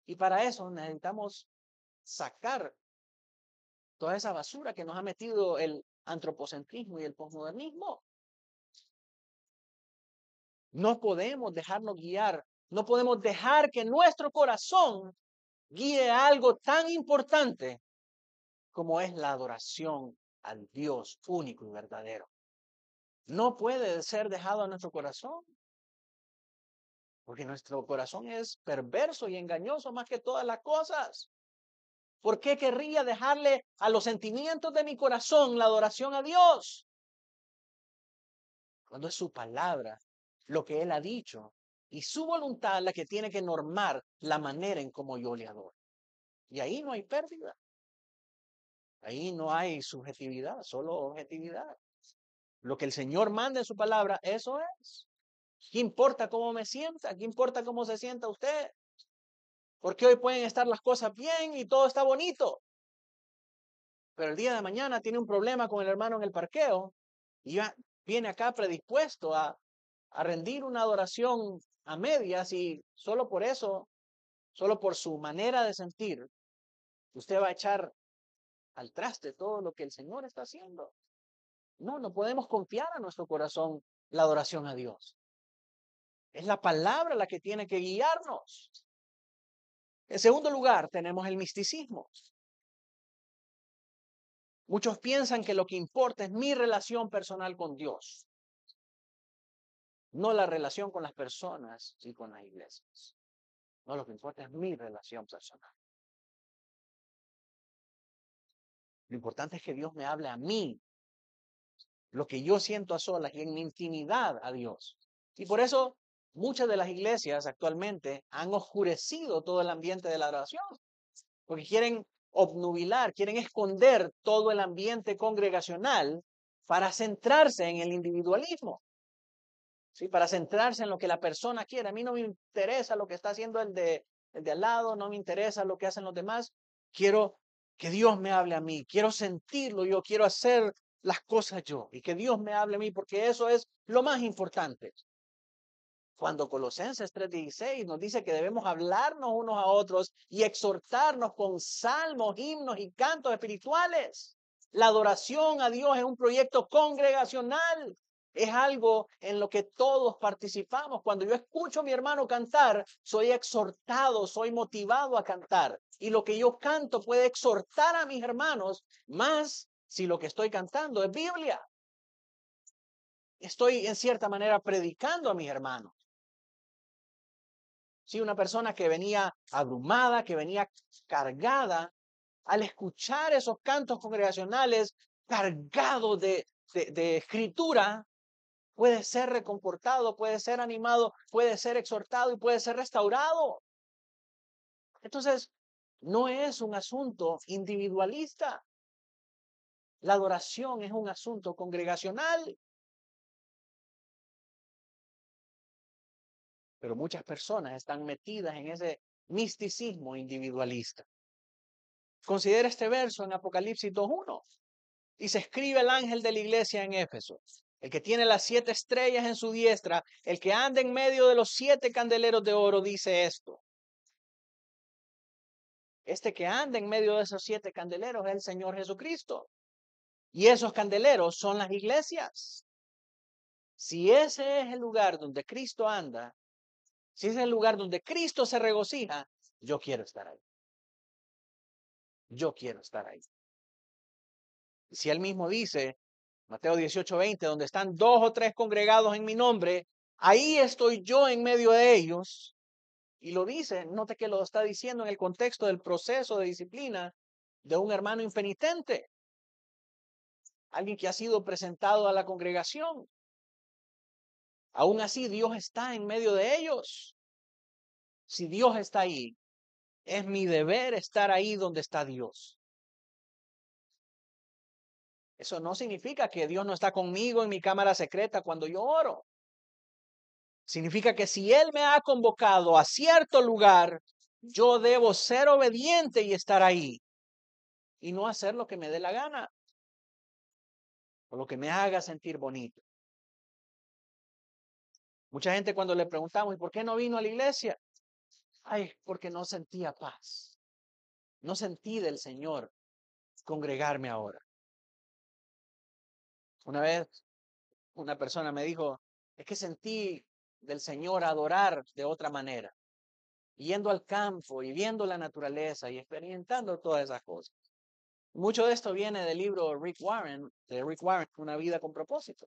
Y para eso necesitamos sacar toda esa basura que nos ha metido el antropocentrismo y el posmodernismo. No podemos dejarnos guiar, no podemos dejar que nuestro corazón guíe algo tan importante como es la adoración al Dios único y verdadero. No puede ser dejado a nuestro corazón, porque nuestro corazón es perverso y engañoso más que todas las cosas. ¿Por qué querría dejarle a los sentimientos de mi corazón la adoración a Dios? Cuando es su palabra, lo que Él ha dicho y su voluntad la que tiene que normar la manera en cómo yo le adoro. Y ahí no hay pérdida. Ahí no hay subjetividad, solo objetividad. Lo que el Señor manda en su palabra, eso es. ¿Qué importa cómo me sienta? ¿Qué importa cómo se sienta usted? Porque hoy pueden estar las cosas bien y todo está bonito. Pero el día de mañana tiene un problema con el hermano en el parqueo y ya viene acá predispuesto a, a rendir una adoración a medias y solo por eso, solo por su manera de sentir, usted va a echar al traste todo lo que el Señor está haciendo. No, no podemos confiar a nuestro corazón la adoración a Dios. Es la palabra la que tiene que guiarnos. En segundo lugar, tenemos el misticismo. Muchos piensan que lo que importa es mi relación personal con Dios, no la relación con las personas y con las iglesias. No, lo que importa es mi relación personal. Lo importante es que Dios me hable a mí, lo que yo siento a solas y en mi intimidad a Dios. Y por eso Muchas de las iglesias actualmente han oscurecido todo el ambiente de la oración, porque quieren obnubilar, quieren esconder todo el ambiente congregacional para centrarse en el individualismo. ¿sí? Para centrarse en lo que la persona quiere. A mí no me interesa lo que está haciendo el de al lado, no me interesa lo que hacen los demás. Quiero que Dios me hable a mí, quiero sentirlo yo, quiero hacer las cosas yo y que Dios me hable a mí, porque eso es lo más importante. Cuando Colosenses 3:16 nos dice que debemos hablarnos unos a otros y exhortarnos con salmos, himnos y cantos espirituales. La adoración a Dios es un proyecto congregacional. Es algo en lo que todos participamos. Cuando yo escucho a mi hermano cantar, soy exhortado, soy motivado a cantar. Y lo que yo canto puede exhortar a mis hermanos más si lo que estoy cantando es Biblia. Estoy en cierta manera predicando a mis hermanos. Si Una persona que venía abrumada, que venía cargada, al escuchar esos cantos congregacionales cargados de, de escritura, puede ser reconfortado, puede ser animado, puede ser exhortado y puede ser restaurado. Entonces, no es un asunto individualista. La adoración es un asunto congregacional. Pero muchas personas están metidas en ese misticismo individualista. Considera este verso en Apocalipsis 2.1. Y se escribe el ángel de la iglesia en Éfeso, el que tiene las siete estrellas en su diestra, el que anda en medio de los siete candeleros de oro, dice esto. Este que anda en medio de esos siete candeleros es el Señor Jesucristo. Y esos candeleros son las iglesias. Si ese es el lugar donde Cristo anda, si es el lugar donde Cristo se regocija, yo quiero estar ahí. Yo quiero estar ahí. Si él mismo dice, Mateo 18, 20, donde están dos o tres congregados en mi nombre, ahí estoy yo en medio de ellos. Y lo dice, note que lo está diciendo en el contexto del proceso de disciplina de un hermano impenitente, alguien que ha sido presentado a la congregación. Aún así, Dios está en medio de ellos. Si Dios está ahí, es mi deber estar ahí donde está Dios. Eso no significa que Dios no está conmigo en mi cámara secreta cuando yo oro. Significa que si Él me ha convocado a cierto lugar, yo debo ser obediente y estar ahí y no hacer lo que me dé la gana o lo que me haga sentir bonito. Mucha gente cuando le preguntamos, ¿y por qué no vino a la iglesia? Ay, porque no sentía paz. No sentí del Señor congregarme ahora. Una vez una persona me dijo, es que sentí del Señor adorar de otra manera, yendo al campo y viendo la naturaleza y experimentando todas esas cosas. Mucho de esto viene del libro Rick Warren, de Rick Warren, Una vida con propósito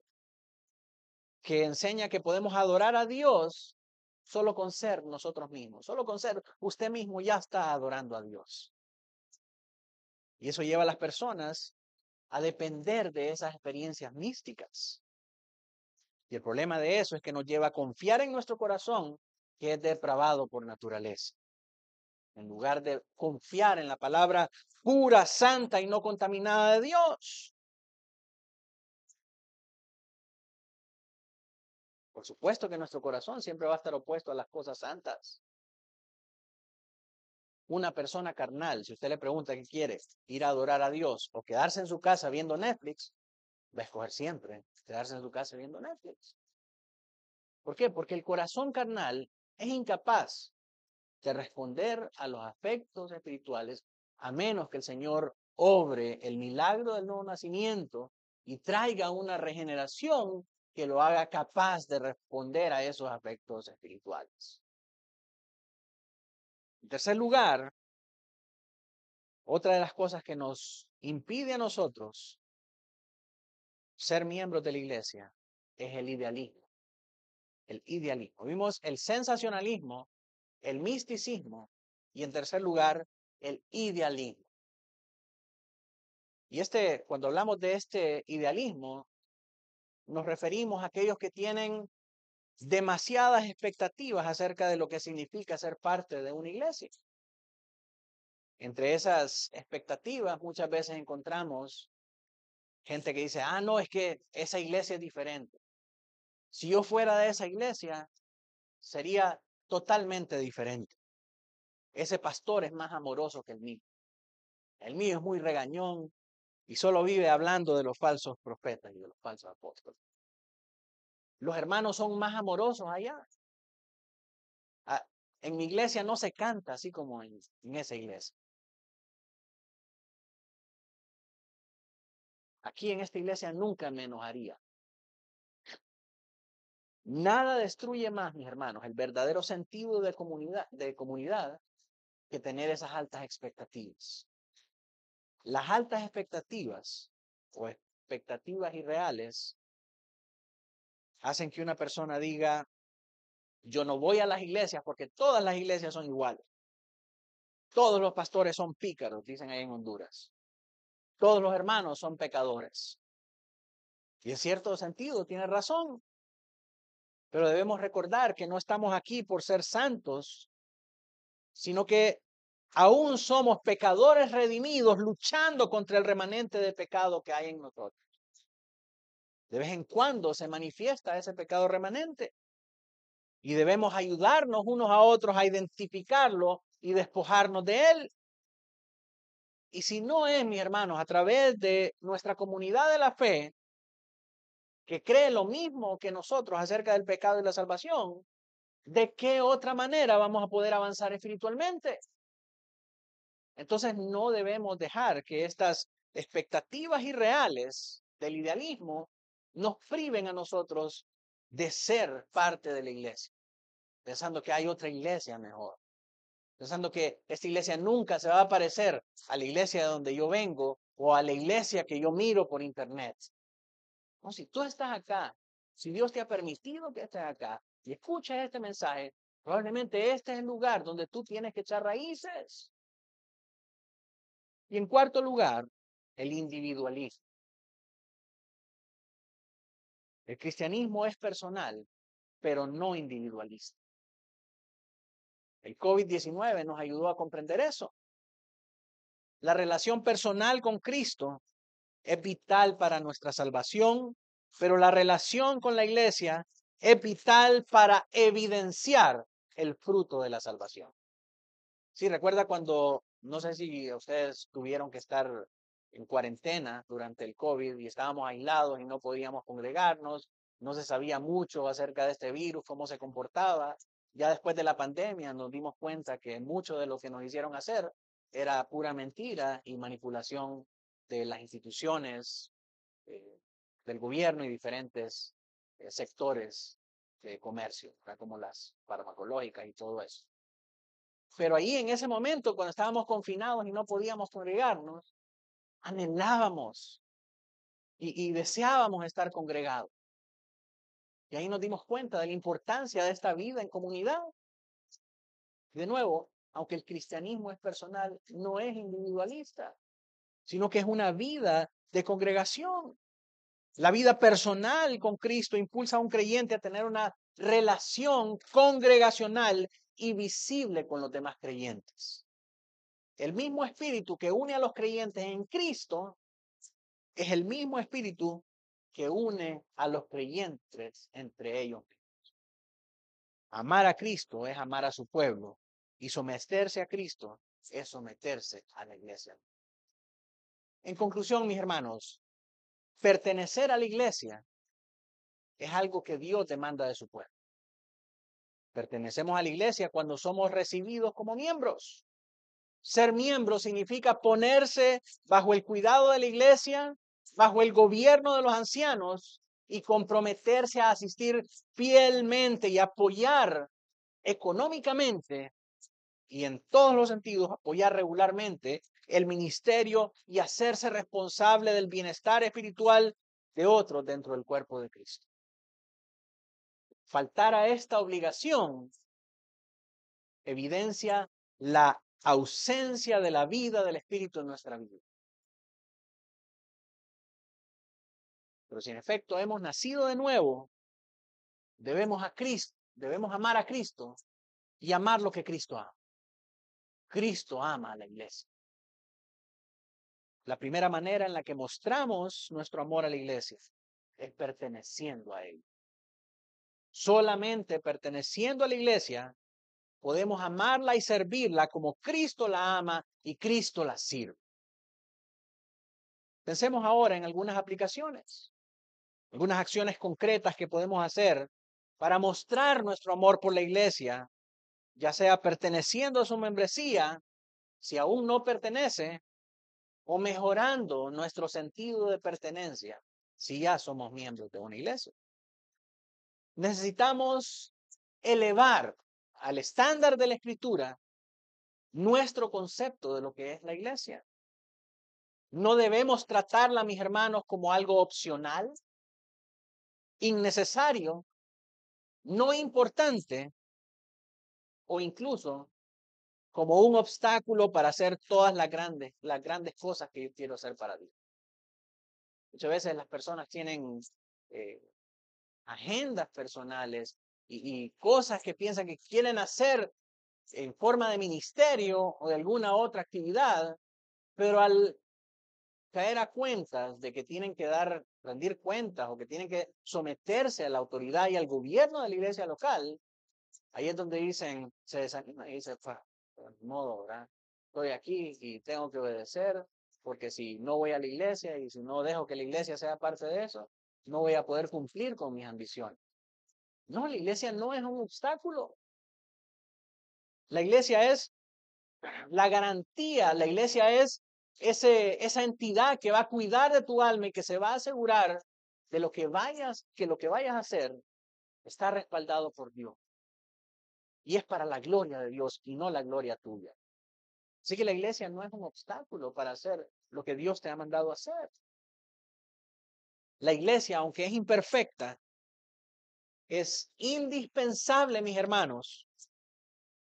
que enseña que podemos adorar a Dios solo con ser nosotros mismos, solo con ser usted mismo ya está adorando a Dios. Y eso lleva a las personas a depender de esas experiencias místicas. Y el problema de eso es que nos lleva a confiar en nuestro corazón que es depravado por naturaleza. En lugar de confiar en la palabra pura, santa y no contaminada de Dios. Por supuesto que nuestro corazón siempre va a estar opuesto a las cosas santas. Una persona carnal, si usted le pregunta qué quiere, ir a adorar a Dios o quedarse en su casa viendo Netflix, va a escoger siempre quedarse en su casa viendo Netflix. ¿Por qué? Porque el corazón carnal es incapaz de responder a los afectos espirituales a menos que el Señor obre el milagro del nuevo nacimiento y traiga una regeneración que lo haga capaz de responder a esos afectos espirituales. En tercer lugar, otra de las cosas que nos impide a nosotros ser miembros de la iglesia es el idealismo. El idealismo. Vimos el sensacionalismo, el misticismo y en tercer lugar, el idealismo. Y este, cuando hablamos de este idealismo, nos referimos a aquellos que tienen demasiadas expectativas acerca de lo que significa ser parte de una iglesia. Entre esas expectativas muchas veces encontramos gente que dice, ah, no, es que esa iglesia es diferente. Si yo fuera de esa iglesia, sería totalmente diferente. Ese pastor es más amoroso que el mío. El mío es muy regañón, y solo vive hablando de los falsos profetas y de los falsos apóstoles. Los hermanos son más amorosos allá. Ah, en mi iglesia no se canta así como en, esa iglesia. Aquí en esta iglesia nunca me enojaría. Nada destruye más, mis hermanos, el verdadero sentido de comunidad, de comunidad que tener esas altas expectativas. Las altas expectativas o expectativas irreales hacen que una persona diga, yo no voy a las iglesias porque todas las iglesias son iguales. Todos los pastores son pícaros, dicen ahí en Honduras. Todos los hermanos son pecadores. Y en cierto sentido, tiene razón. Pero debemos recordar que no estamos aquí por ser santos, sino que aún somos pecadores redimidos luchando contra el remanente de pecado que hay en nosotros. De vez en cuando se manifiesta ese pecado remanente y debemos ayudarnos unos a otros a identificarlo y despojarnos de él. Y si no es, mi hermanos, a través de nuestra comunidad de la fe, que cree lo mismo que nosotros acerca del pecado y la salvación, ¿de qué otra manera vamos a poder avanzar espiritualmente? Entonces no debemos dejar que estas expectativas irreales del idealismo nos priven a nosotros de ser parte de la iglesia, pensando que hay otra iglesia mejor, pensando que esta iglesia nunca se va a parecer a la iglesia de donde yo vengo o a la iglesia que yo miro por internet. No, si tú estás acá, si Dios te ha permitido que estés acá y escuchas este mensaje, probablemente este es el lugar donde tú tienes que echar raíces. Y en cuarto lugar, el individualismo. El cristianismo es personal, pero no individualista. El COVID-19 nos ayudó a comprender eso. La relación personal con Cristo es vital para nuestra salvación, pero la relación con la iglesia es vital para evidenciar el fruto de la salvación. Sí, recuerda cuando no sé si ustedes tuvieron que estar en cuarentena durante el COVID y estábamos aislados y no podíamos congregarnos, no se sabía mucho acerca de este virus, cómo se comportaba. Ya después de la pandemia nos dimos cuenta que mucho de lo que nos hicieron hacer era pura mentira y manipulación de las instituciones, eh, del gobierno y diferentes eh, sectores de comercio, como las farmacológicas y todo eso. Pero ahí en ese momento, cuando estábamos confinados y no podíamos congregarnos, anhelábamos y, deseábamos estar congregados. Y ahí nos dimos cuenta de la importancia de esta vida en comunidad. de nuevo, aunque el cristianismo es personal, no es individualista, sino que es una vida de congregación. La vida personal con Cristo impulsa a un creyente a tener una relación congregacional y visible con los demás creyentes. El mismo espíritu que une a los creyentes en Cristo es el mismo espíritu que une a los creyentes entre ellos mismos. Amar a Cristo es amar a su pueblo y someterse a Cristo es someterse a la iglesia. En conclusión, mis hermanos, pertenecer a la iglesia es algo que Dios demanda de su pueblo. Pertenecemos a la iglesia cuando somos recibidos como miembros. Ser miembro significa ponerse bajo el cuidado de la iglesia, bajo el gobierno de los ancianos y comprometerse a asistir fielmente y apoyar económicamente y en todos los sentidos apoyar regularmente el ministerio y hacerse responsable del bienestar espiritual de otros dentro del cuerpo de Cristo faltar a esta obligación evidencia la ausencia de la vida del Espíritu en nuestra vida. Pero si en efecto hemos nacido de nuevo, debemos a Cristo, debemos amar a Cristo y amar lo que Cristo ama. Cristo ama a la iglesia. La primera manera en la que mostramos nuestro amor a la iglesia es perteneciendo a Él. Solamente perteneciendo a la iglesia podemos amarla y servirla como Cristo la ama y Cristo la sirve. Pensemos ahora en algunas aplicaciones, algunas acciones concretas que podemos hacer para mostrar nuestro amor por la iglesia, ya sea perteneciendo a su membresía, si aún no pertenece, o mejorando nuestro sentido de pertenencia, si ya somos miembros de una iglesia necesitamos elevar al estándar de la escritura nuestro concepto de lo que es la iglesia. No debemos tratarla, mis hermanos, como algo opcional, innecesario, no importante o incluso como un obstáculo para hacer todas las grandes, las grandes cosas que yo quiero hacer para Dios. Muchas veces las personas tienen eh, agendas personales y, cosas que piensan que quieren hacer en forma de ministerio o de alguna otra actividad, pero al caer a cuentas de que tienen que dar, rendir cuentas o que tienen que someterse a la autoridad y al gobierno de la iglesia local, ahí es donde dicen, se desanima y dicen, de pues, modo, ¿verdad? Estoy aquí y tengo que obedecer, porque si no voy a la iglesia y si no dejo que la iglesia sea parte de eso, no voy a poder cumplir con mis ambiciones. No, la iglesia no es un obstáculo. La iglesia es la garantía, la iglesia es ese, esa entidad que va a cuidar de tu alma y que se va a asegurar de lo que vayas, que lo que vayas a hacer está respaldado por Dios. Y es para la gloria de Dios y no la gloria tuya. Así que la iglesia no es un obstáculo para hacer lo que Dios te ha mandado hacer. La iglesia, aunque es imperfecta, es indispensable, mis hermanos,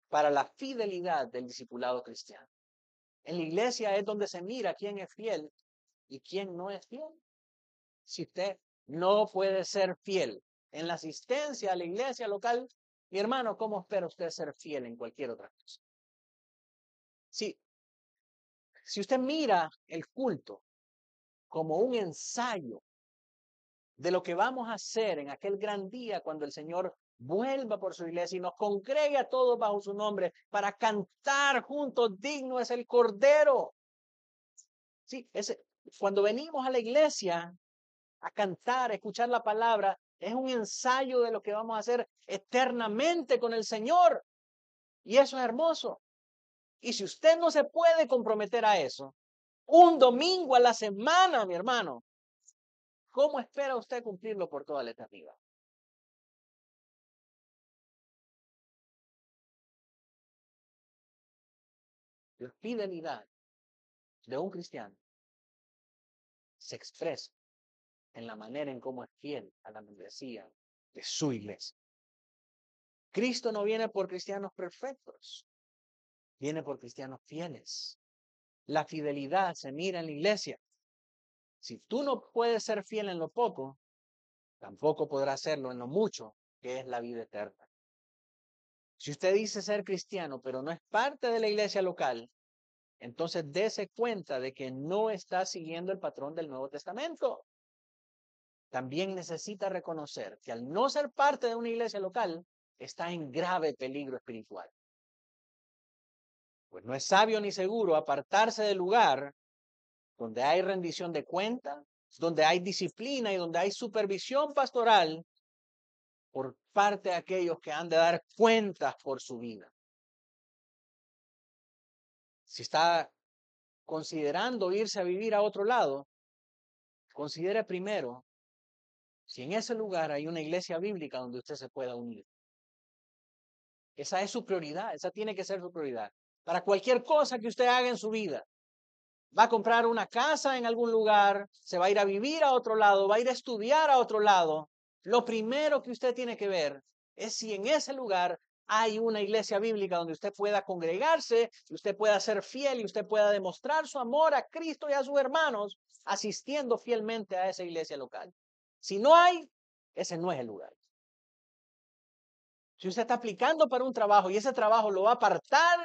para la fidelidad del discipulado cristiano. En la iglesia es donde se mira quién es fiel y quién no es fiel. Si usted no puede ser fiel en la asistencia a la iglesia local, mi hermano, ¿cómo espera usted ser fiel en cualquier otra cosa? Si, si usted mira el culto como un ensayo de lo que vamos a hacer en aquel gran día cuando el Señor vuelva por su iglesia y nos congregue a todos bajo su nombre para cantar juntos, digno es el Cordero. Sí, ese, cuando venimos a la iglesia a cantar, a escuchar la palabra, es un ensayo de lo que vamos a hacer eternamente con el Señor. Y eso es hermoso. Y si usted no se puede comprometer a eso, un domingo a la semana, mi hermano, ¿Cómo espera usted cumplirlo por toda la eternidad? La fidelidad de un cristiano se expresa en la manera en cómo es fiel a la membresía de su iglesia. Cristo no viene por cristianos perfectos, viene por cristianos fieles. La fidelidad se mira en la iglesia si tú no puedes ser fiel en lo poco, tampoco podrás serlo en lo mucho, que es la vida eterna. Si usted dice ser cristiano, pero no es parte de la iglesia local, entonces dése cuenta de que no está siguiendo el patrón del Nuevo Testamento. También necesita reconocer que al no ser parte de una iglesia local, está en grave peligro espiritual. Pues no es sabio ni seguro apartarse del lugar donde hay rendición de cuenta, donde hay disciplina y donde hay supervisión pastoral por parte de aquellos que han de dar cuentas por su vida. Si está considerando irse a vivir a otro lado, considere primero si en ese lugar hay una iglesia bíblica donde usted se pueda unir. Esa es su prioridad, esa tiene que ser su prioridad. Para cualquier cosa que usted haga en su vida, va a comprar una casa en algún lugar, se va a ir a vivir a otro lado, va a ir a estudiar a otro lado, lo primero que usted tiene que ver es si en ese lugar hay una iglesia bíblica donde usted pueda congregarse, usted pueda ser fiel y usted pueda demostrar su amor a Cristo y a sus hermanos asistiendo fielmente a esa iglesia local. Si no hay, ese no es el lugar. Si usted está aplicando para un trabajo y ese trabajo lo va a apartar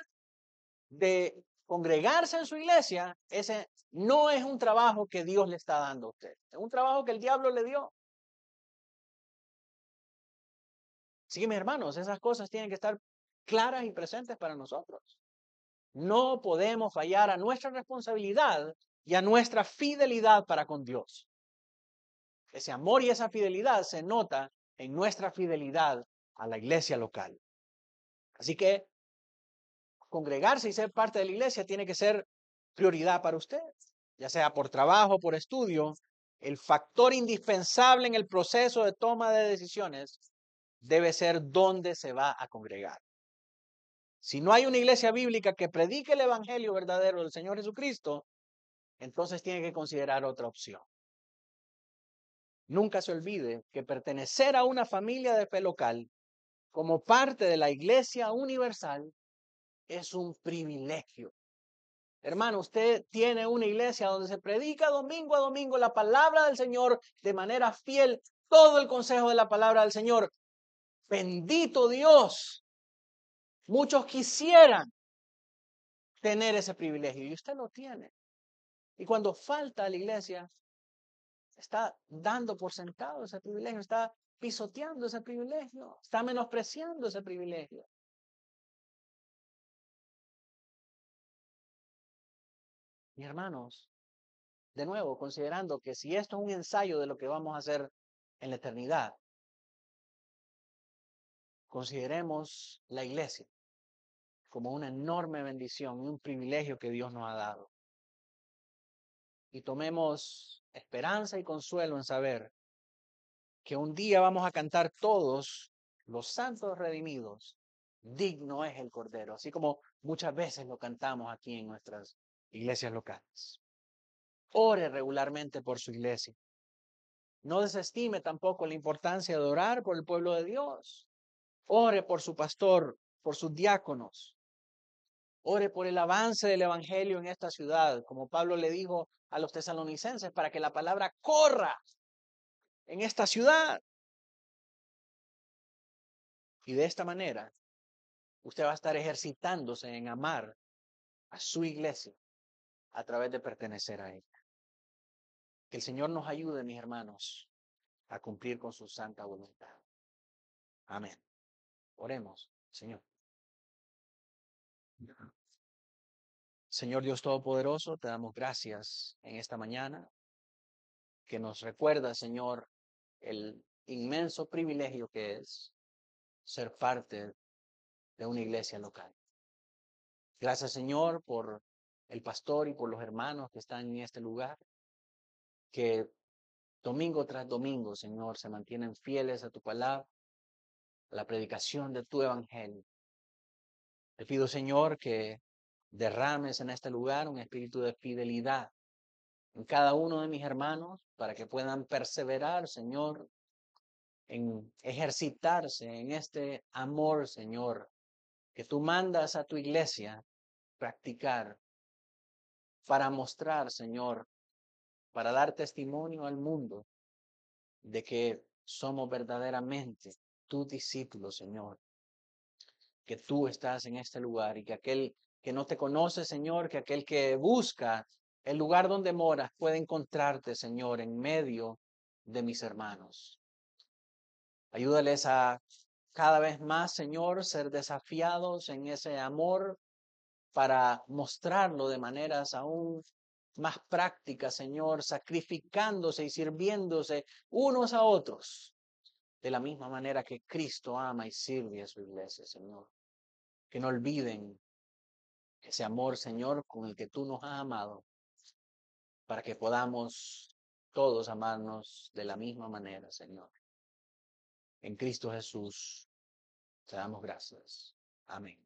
de congregarse en su iglesia, ese no es un trabajo que Dios le está dando a usted. Es un trabajo que el diablo le dio. Así mis hermanos, esas cosas tienen que estar claras y presentes para nosotros. No podemos fallar a nuestra responsabilidad y a nuestra fidelidad para con Dios. Ese amor y esa fidelidad se nota en nuestra fidelidad a la iglesia local. Así que congregarse y ser parte de la iglesia tiene que ser prioridad para usted, ya sea por trabajo, por estudio. El factor indispensable en el proceso de toma de decisiones debe ser dónde se va a congregar. Si no hay una iglesia bíblica que predique el evangelio verdadero del Señor Jesucristo, entonces tiene que considerar otra opción. Nunca se olvide que pertenecer a una familia de fe local como parte de la iglesia universal es un privilegio. Hermano, usted tiene una iglesia donde se predica domingo a domingo la palabra del Señor de manera fiel, todo el consejo de la palabra del Señor. Bendito Dios. Muchos quisieran tener ese privilegio y usted lo tiene. Y cuando falta a la iglesia, está dando por sentado ese privilegio, está pisoteando ese privilegio, está menospreciando ese privilegio. Mis hermanos, de nuevo, considerando que si esto es un ensayo de lo que vamos a hacer en la eternidad, consideremos la iglesia como una enorme bendición y un privilegio que Dios nos ha dado. Y tomemos esperanza y consuelo en saber que un día vamos a cantar todos los santos redimidos, digno es el Cordero, así como muchas veces lo cantamos aquí en nuestras iglesias locales. Ore regularmente por su iglesia. No desestime tampoco la importancia de orar por el pueblo de Dios. Ore por su pastor, por sus diáconos. Ore por el avance del Evangelio en esta ciudad, como Pablo le dijo a los tesalonicenses, para que la palabra corra en esta ciudad. Y de esta manera, usted va a estar ejercitándose en amar a su iglesia a través de pertenecer a ella. Que el Señor nos ayude, mis hermanos, a cumplir con su santa voluntad. Amén. Oremos, Señor. Señor Dios Todopoderoso, te damos gracias en esta mañana que nos recuerda, Señor, el inmenso privilegio que es ser parte de una iglesia local. Gracias, Señor, por el pastor y por los hermanos que están en este lugar, que domingo tras domingo, Señor, se mantienen fieles a tu palabra, a la predicación de tu evangelio. Te pido, Señor, que derrames en este lugar un espíritu de fidelidad en cada uno de mis hermanos para que puedan perseverar, Señor, en ejercitarse en este amor, Señor, que tú mandas a tu iglesia practicar para mostrar, Señor, para dar testimonio al mundo de que somos verdaderamente tu discípulo, Señor. Que tú estás en este lugar y que aquel que no te conoce, Señor, que aquel que busca el lugar donde moras puede encontrarte, Señor, en medio de mis hermanos. Ayúdales a cada vez más, Señor, ser desafiados en ese amor para mostrarlo de maneras aún más prácticas, Señor, sacrificándose y sirviéndose unos a otros, de la misma manera que Cristo ama y sirve a su iglesia, Señor. Que no olviden ese amor, Señor, con el que tú nos has amado, para que podamos todos amarnos de la misma manera, Señor. En Cristo Jesús, te damos gracias. Amén.